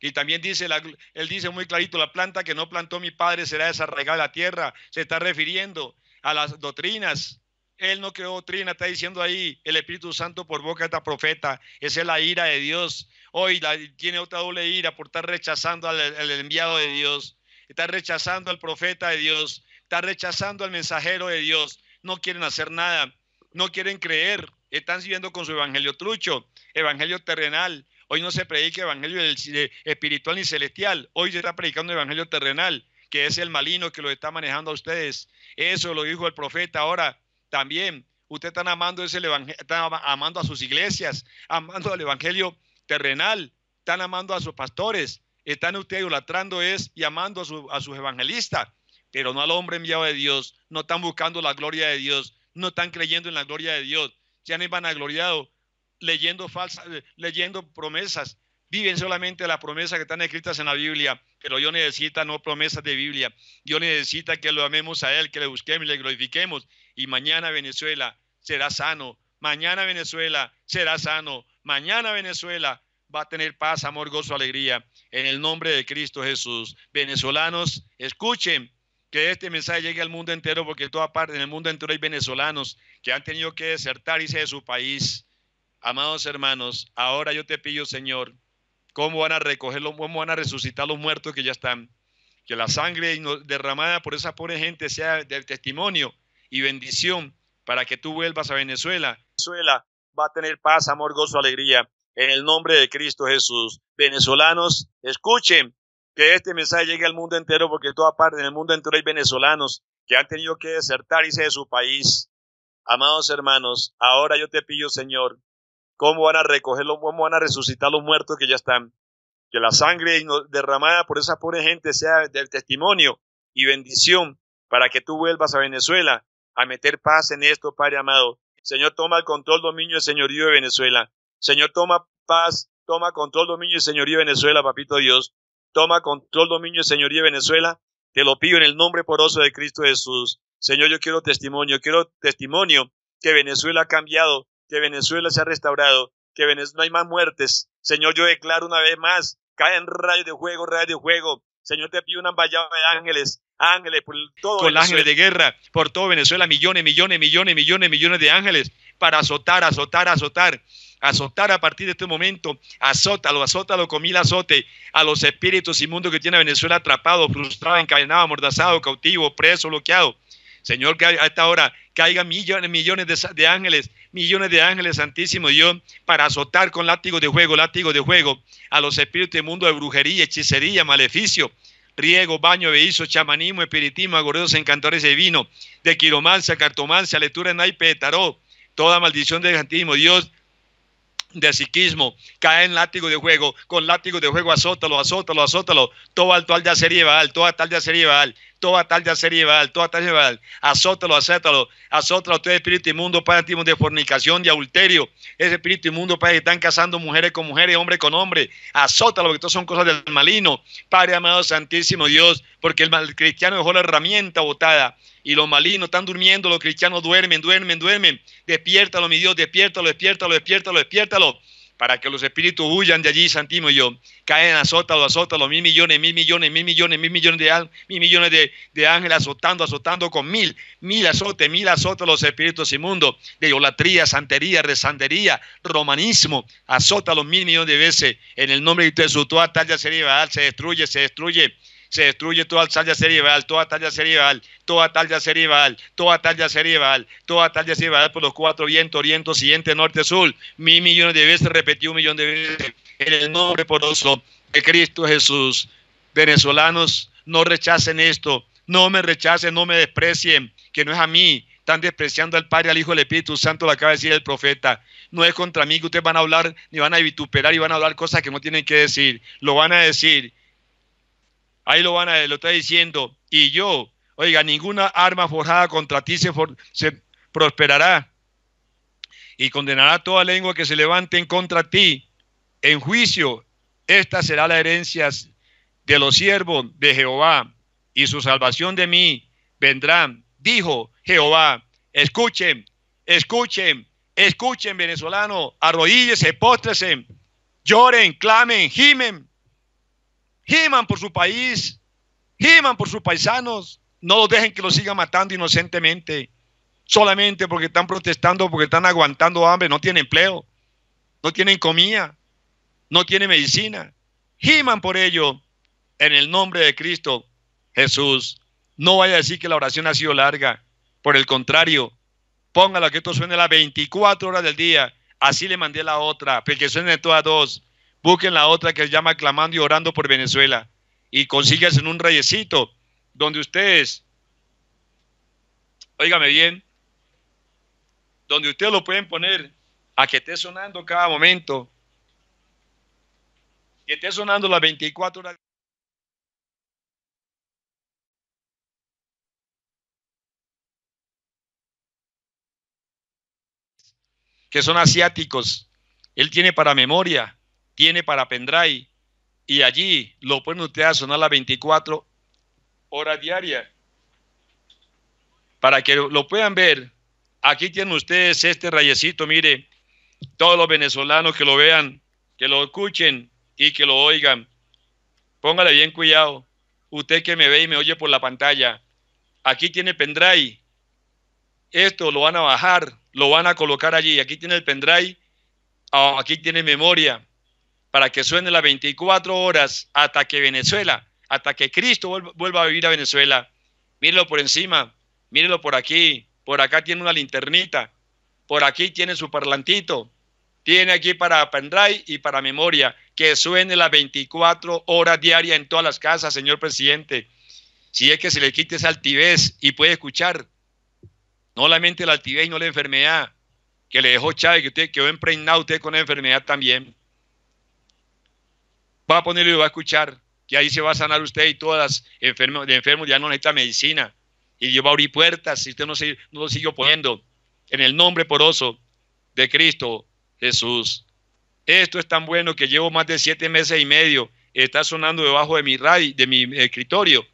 Y también dice, la, él dice muy clarito, la planta que no plantó mi padre será desarraigada la tierra. Se está refiriendo a las doctrinas él no creó doctrina, está diciendo ahí el Espíritu Santo por boca de esta profeta. Esa es la ira de Dios. Hoy tiene otra doble ira por estar rechazando al, enviado de Dios. Está rechazando al profeta de Dios. Está rechazando al mensajero de Dios. No quieren hacer nada. No quieren creer. Están siguiendo con su evangelio trucho, evangelio terrenal. Hoy no se predica evangelio espiritual ni celestial. Hoy se está predicando evangelio terrenal, que es el malino que lo está manejando a ustedes. Eso lo dijo el profeta. Ahora también. Usted están amando, ese amando a sus iglesias, amando al evangelio terrenal, están amando a sus pastores, están ustedes idolatrando es y amando a, sus evangelistas, pero no al hombre enviado de Dios, no están buscando la gloria de Dios, no están creyendo en la gloria de Dios, se han vanagloriado leyendo falsas, leyendo promesas, viven solamente las promesas que están escritas en la Biblia, pero yo necesita no promesas de Biblia, yo necesita que lo amemos a Él, que le busquemos y le glorifiquemos. Y mañana Venezuela será sano, mañana Venezuela será sano, mañana Venezuela va a tener paz, amor, gozo, alegría. En el nombre de Cristo Jesús. Venezolanos, escuchen que este mensaje llegue al mundo entero, porque en toda parte, del mundo entero hay venezolanos que han tenido que desertar y de su país. Amados hermanos, ahora yo te pido, Señor, cómo van a recoger, cómo van a resucitar los muertos que ya están. Que la sangre derramada por esa pobre gente sea de testimonio y bendición para que tú vuelvas a Venezuela. Venezuela va a tener paz, amor, gozo, alegría. En el nombre de Cristo Jesús. Venezolanos, escuchen que este mensaje llegue al mundo entero, porque en toda parte, en mundo entero hay venezolanos que han tenido que desertar y de su país. Amados hermanos, ahora yo te pillo, Señor, cómo van a recogerlos? cómo van a resucitar los muertos que ya están. Que la sangre derramada por esa pobre gente sea del testimonio y bendición para que tú vuelvas a Venezuela a meter paz en esto, Padre amado. Señor, toma el control, dominio y señorío de Venezuela. Señor, toma paz, toma control, dominio y señorío de Venezuela, papito Dios. Toma control, dominio y señorío de Venezuela. Te lo pido en el nombre poroso de Cristo Jesús. Señor, yo quiero testimonio, quiero testimonio que Venezuela ha cambiado, que Venezuela se ha restaurado, que Venezuela, no hay más muertes. Señor, yo declaro una vez más, caen rayos de juego, rayos de juego. Señor, te pido una vallada de ángeles, ángeles por todo Con ángeles de guerra, por todo Venezuela, millones, millones, millones, millones, millones de ángeles para azotar, azotar, azotar azotar a partir de este momento, azótalo, azótalo con mil azote a los espíritus inmundos que tiene Venezuela atrapado, frustrado, encadenado, amordazado, cautivo, preso, bloqueado. Señor, que a esta hora caigan millones, millones de, ángeles, millones de ángeles Santísimo Dios, para azotar con látigo de juego, látigo de juego, a los espíritus del mundo de brujería, hechicería, maleficio, riego, baño, behizo, chamanismo, espiritismo, agoreros, encantores de vino, de quiromancia, cartomancia, lectura en naipe tarot, toda maldición del santísimo Dios, de psiquismo, cae en látigo de juego, con látigo de juego azótalo, azótalo, azótalo, todo alto al de va todo toda tal de acería Toda tal de hacer llevar, toda tal de llevar. Azótalo, acétalo, azótalo. Usted espíritu inmundo, Padre, de fornicación, de adulterio. Ese espíritu inmundo, Padre, que están casando mujeres con mujeres, hombre con hombre. Azótalo, porque esto son cosas del malino, Padre amado, santísimo Dios, porque el, mal, cristiano dejó la herramienta botada y los malinos están durmiendo, los cristianos duermen, duermen, duermen. Despiértalo, mi Dios, despiértalo, despiértalo, despiértalo, despiértalo para que los espíritus huyan de allí, Santimo y yo, caen azótalo, los mil millones, mil millones, mil millones, mil millones de, mil millones de, de ángeles azotando, azotando con mil, mil azotes, mil azotes los espíritus inmundos de idolatría, santería, resandería, romanismo, azótalo mil millones de veces en el nombre de Jesús, toda talla se se destruye, se destruye, se destruye toda talla cerebral, toda talla cerebral, toda talla cerebral, toda talla cerebral, toda talla cerebral por los cuatro vientos, oriento, siguiente norte, sur. Mil millones de veces repetí un millón de veces en el nombre poroso de Cristo Jesús. Venezolanos, no rechacen esto, no me rechacen, no me desprecien, que no es a mí. Están despreciando al Padre, al Hijo, al Espíritu Santo, lo acaba de decir el profeta. No es contra mí que ustedes van a hablar, ni van a vituperar, y van a hablar cosas que no tienen que decir. Lo van a decir Ahí lo van a, lo está diciendo. Y yo, oiga, ninguna arma forjada contra ti se, prosperará. Y condenará toda lengua que se levante en contra ti. En juicio, esta será la herencia de los siervos de Jehová. Y su salvación de mí vendrá, dijo Jehová. Escuchen, escuchen, escuchen, venezolano, arrodíllese, póstrese, lloren, clamen, gimen giman por su país, giman por sus paisanos. No los dejen que los sigan matando inocentemente, solamente porque están protestando, porque están aguantando hambre, no tienen empleo, no tienen comida, no tienen medicina. Giman por ello en el nombre de Cristo Jesús. No vaya a decir que la oración ha sido larga. Por el contrario, póngala que esto suene las 24 horas del día. Así le mandé la otra, porque suene todas dos. Busquen la otra que se llama Clamando y Orando por Venezuela. Y consíguense en un rayecito donde ustedes, óigame bien, donde ustedes lo pueden poner a que esté sonando cada momento, que esté sonando las 24 horas. que son asiáticos. Él tiene para memoria tiene para pendrive y allí lo pueden ustedes a sonar las 24 horas diarias. Para que lo puedan ver, aquí tienen ustedes este rayecito, mire, todos los venezolanos que lo vean, que lo escuchen y que lo oigan. Póngale bien cuidado. Usted que me ve y me oye por la pantalla, aquí tiene pendrive. Esto lo van a bajar, lo van a colocar allí. Aquí tiene el pendrive, ah, aquí tiene memoria para que suene las 24 horas hasta que Venezuela, hasta que Cristo vuelva a vivir a Venezuela. Mírelo por encima, mírelo por aquí, por acá tiene una linternita, por aquí tiene su parlantito, tiene aquí para pendrive y para memoria, que suene las 24 horas diarias en todas las casas, señor presidente. Si es que se le quite esa altivez y puede escuchar, no solamente la altivez y no la enfermedad que le dejó Chávez, que usted quedó impregnado usted con la enfermedad también va a ponerlo y va a escuchar, que ahí se va a sanar usted y todas las enfermos, de enfermos ya no necesita medicina. Y Dios va a abrir puertas si usted no, lo sigue poniendo, En el nombre poroso de Cristo Jesús. Esto es tan bueno que llevo más de siete meses y medio. Está sonando debajo de mi radio, de mi escritorio.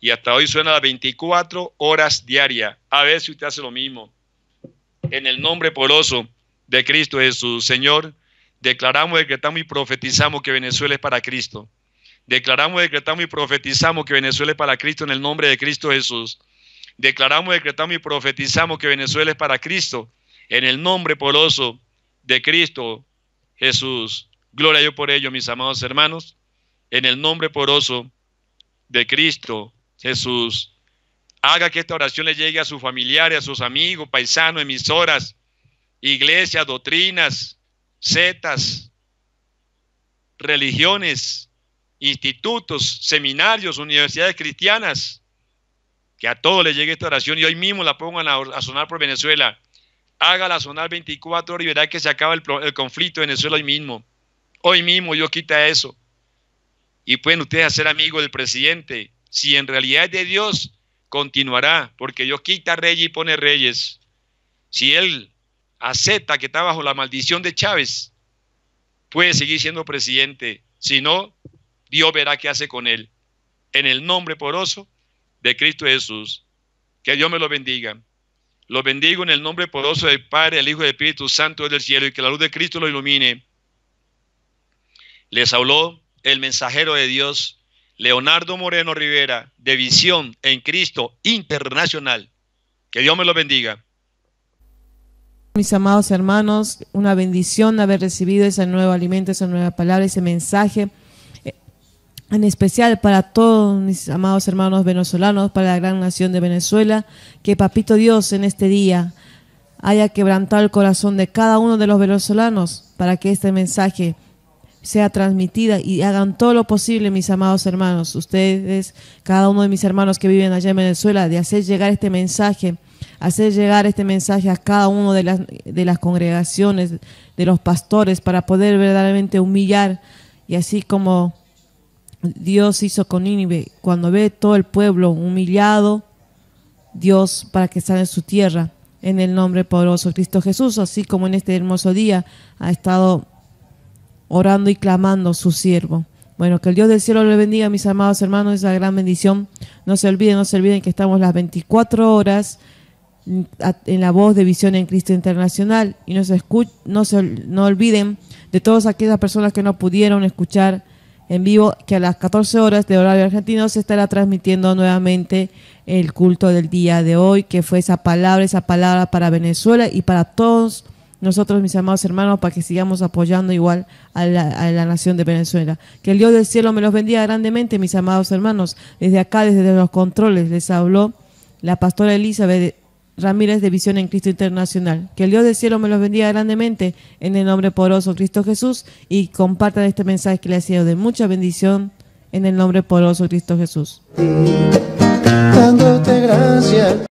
Y hasta hoy suena las 24 horas diarias. A ver si usted hace lo mismo. En el nombre poroso de Cristo Jesús. Señor, Declaramos, decretamos y profetizamos que Venezuela es para Cristo. Declaramos, decretamos y profetizamos que Venezuela es para Cristo en el nombre de Cristo Jesús. Declaramos, decretamos y profetizamos que Venezuela es para Cristo en el nombre poroso de Cristo Jesús. Gloria a Dios por ello, mis amados hermanos, en el nombre poroso de Cristo Jesús. Haga que esta oración le llegue a sus familiares, a sus amigos, paisanos, emisoras, iglesias, doctrinas, setas, religiones, institutos, seminarios, universidades cristianas. Que a todos les llegue esta oración y hoy mismo la pongan a, sonar por Venezuela. Hágala sonar 24 horas y verá que se acaba el, conflicto de Venezuela hoy mismo. Hoy mismo Dios quita eso. Y pueden ustedes hacer amigos del presidente. Si en realidad es de Dios, continuará, porque Dios quita reyes y pone reyes. Si él a Z, que está bajo la maldición de Chávez, puede seguir siendo presidente. Si no, Dios verá qué hace con él. En el nombre poroso de Cristo Jesús. Que Dios me lo bendiga. Lo bendigo en el nombre poderoso del Padre, el Hijo y el Espíritu Santo del cielo y que la luz de Cristo lo ilumine. Les habló el mensajero de Dios, Leonardo Moreno Rivera, de Visión en Cristo Internacional. Que Dios me lo bendiga. Mis amados hermanos, una bendición de haber recibido ese nuevo alimento, esa nueva palabra, ese mensaje, eh, en especial para todos mis amados hermanos venezolanos, para la gran nación de Venezuela, que Papito Dios en este día haya quebrantado el corazón de cada uno de los venezolanos para que este mensaje sea transmitida y hagan todo lo posible, mis amados hermanos, ustedes, cada uno de mis hermanos que viven allá en Venezuela, de hacer llegar este mensaje, hacer llegar este mensaje a cada uno de las, de las congregaciones, de los pastores, para poder verdaderamente humillar. Y así como Dios hizo con Nínive, cuando ve todo el pueblo humillado, Dios para que en su tierra en el nombre poderoso de Cristo Jesús, así como en este hermoso día ha estado orando y clamando su siervo. Bueno, que el Dios del cielo le bendiga, mis amados hermanos, esa gran bendición. No se olviden, no se olviden que estamos las 24 horas en la voz de Visión en Cristo Internacional y no se, no se no olviden de todas aquellas personas que no pudieron escuchar en vivo que a las 14 horas de horario argentino se estará transmitiendo nuevamente el culto del día de hoy, que fue esa palabra, esa palabra para Venezuela y para todos nosotros, mis amados hermanos, para que sigamos apoyando igual a la, nación de Venezuela. Que el Dios del cielo me los bendiga grandemente, mis amados hermanos. Desde acá, desde los controles, les habló la pastora Elizabeth Ramírez de Visión en Cristo Internacional. Que el Dios del cielo me los bendiga grandemente en el nombre poderoso Cristo Jesús y compartan este mensaje que le ha sido de mucha bendición en el nombre poderoso Cristo Jesús. gracias.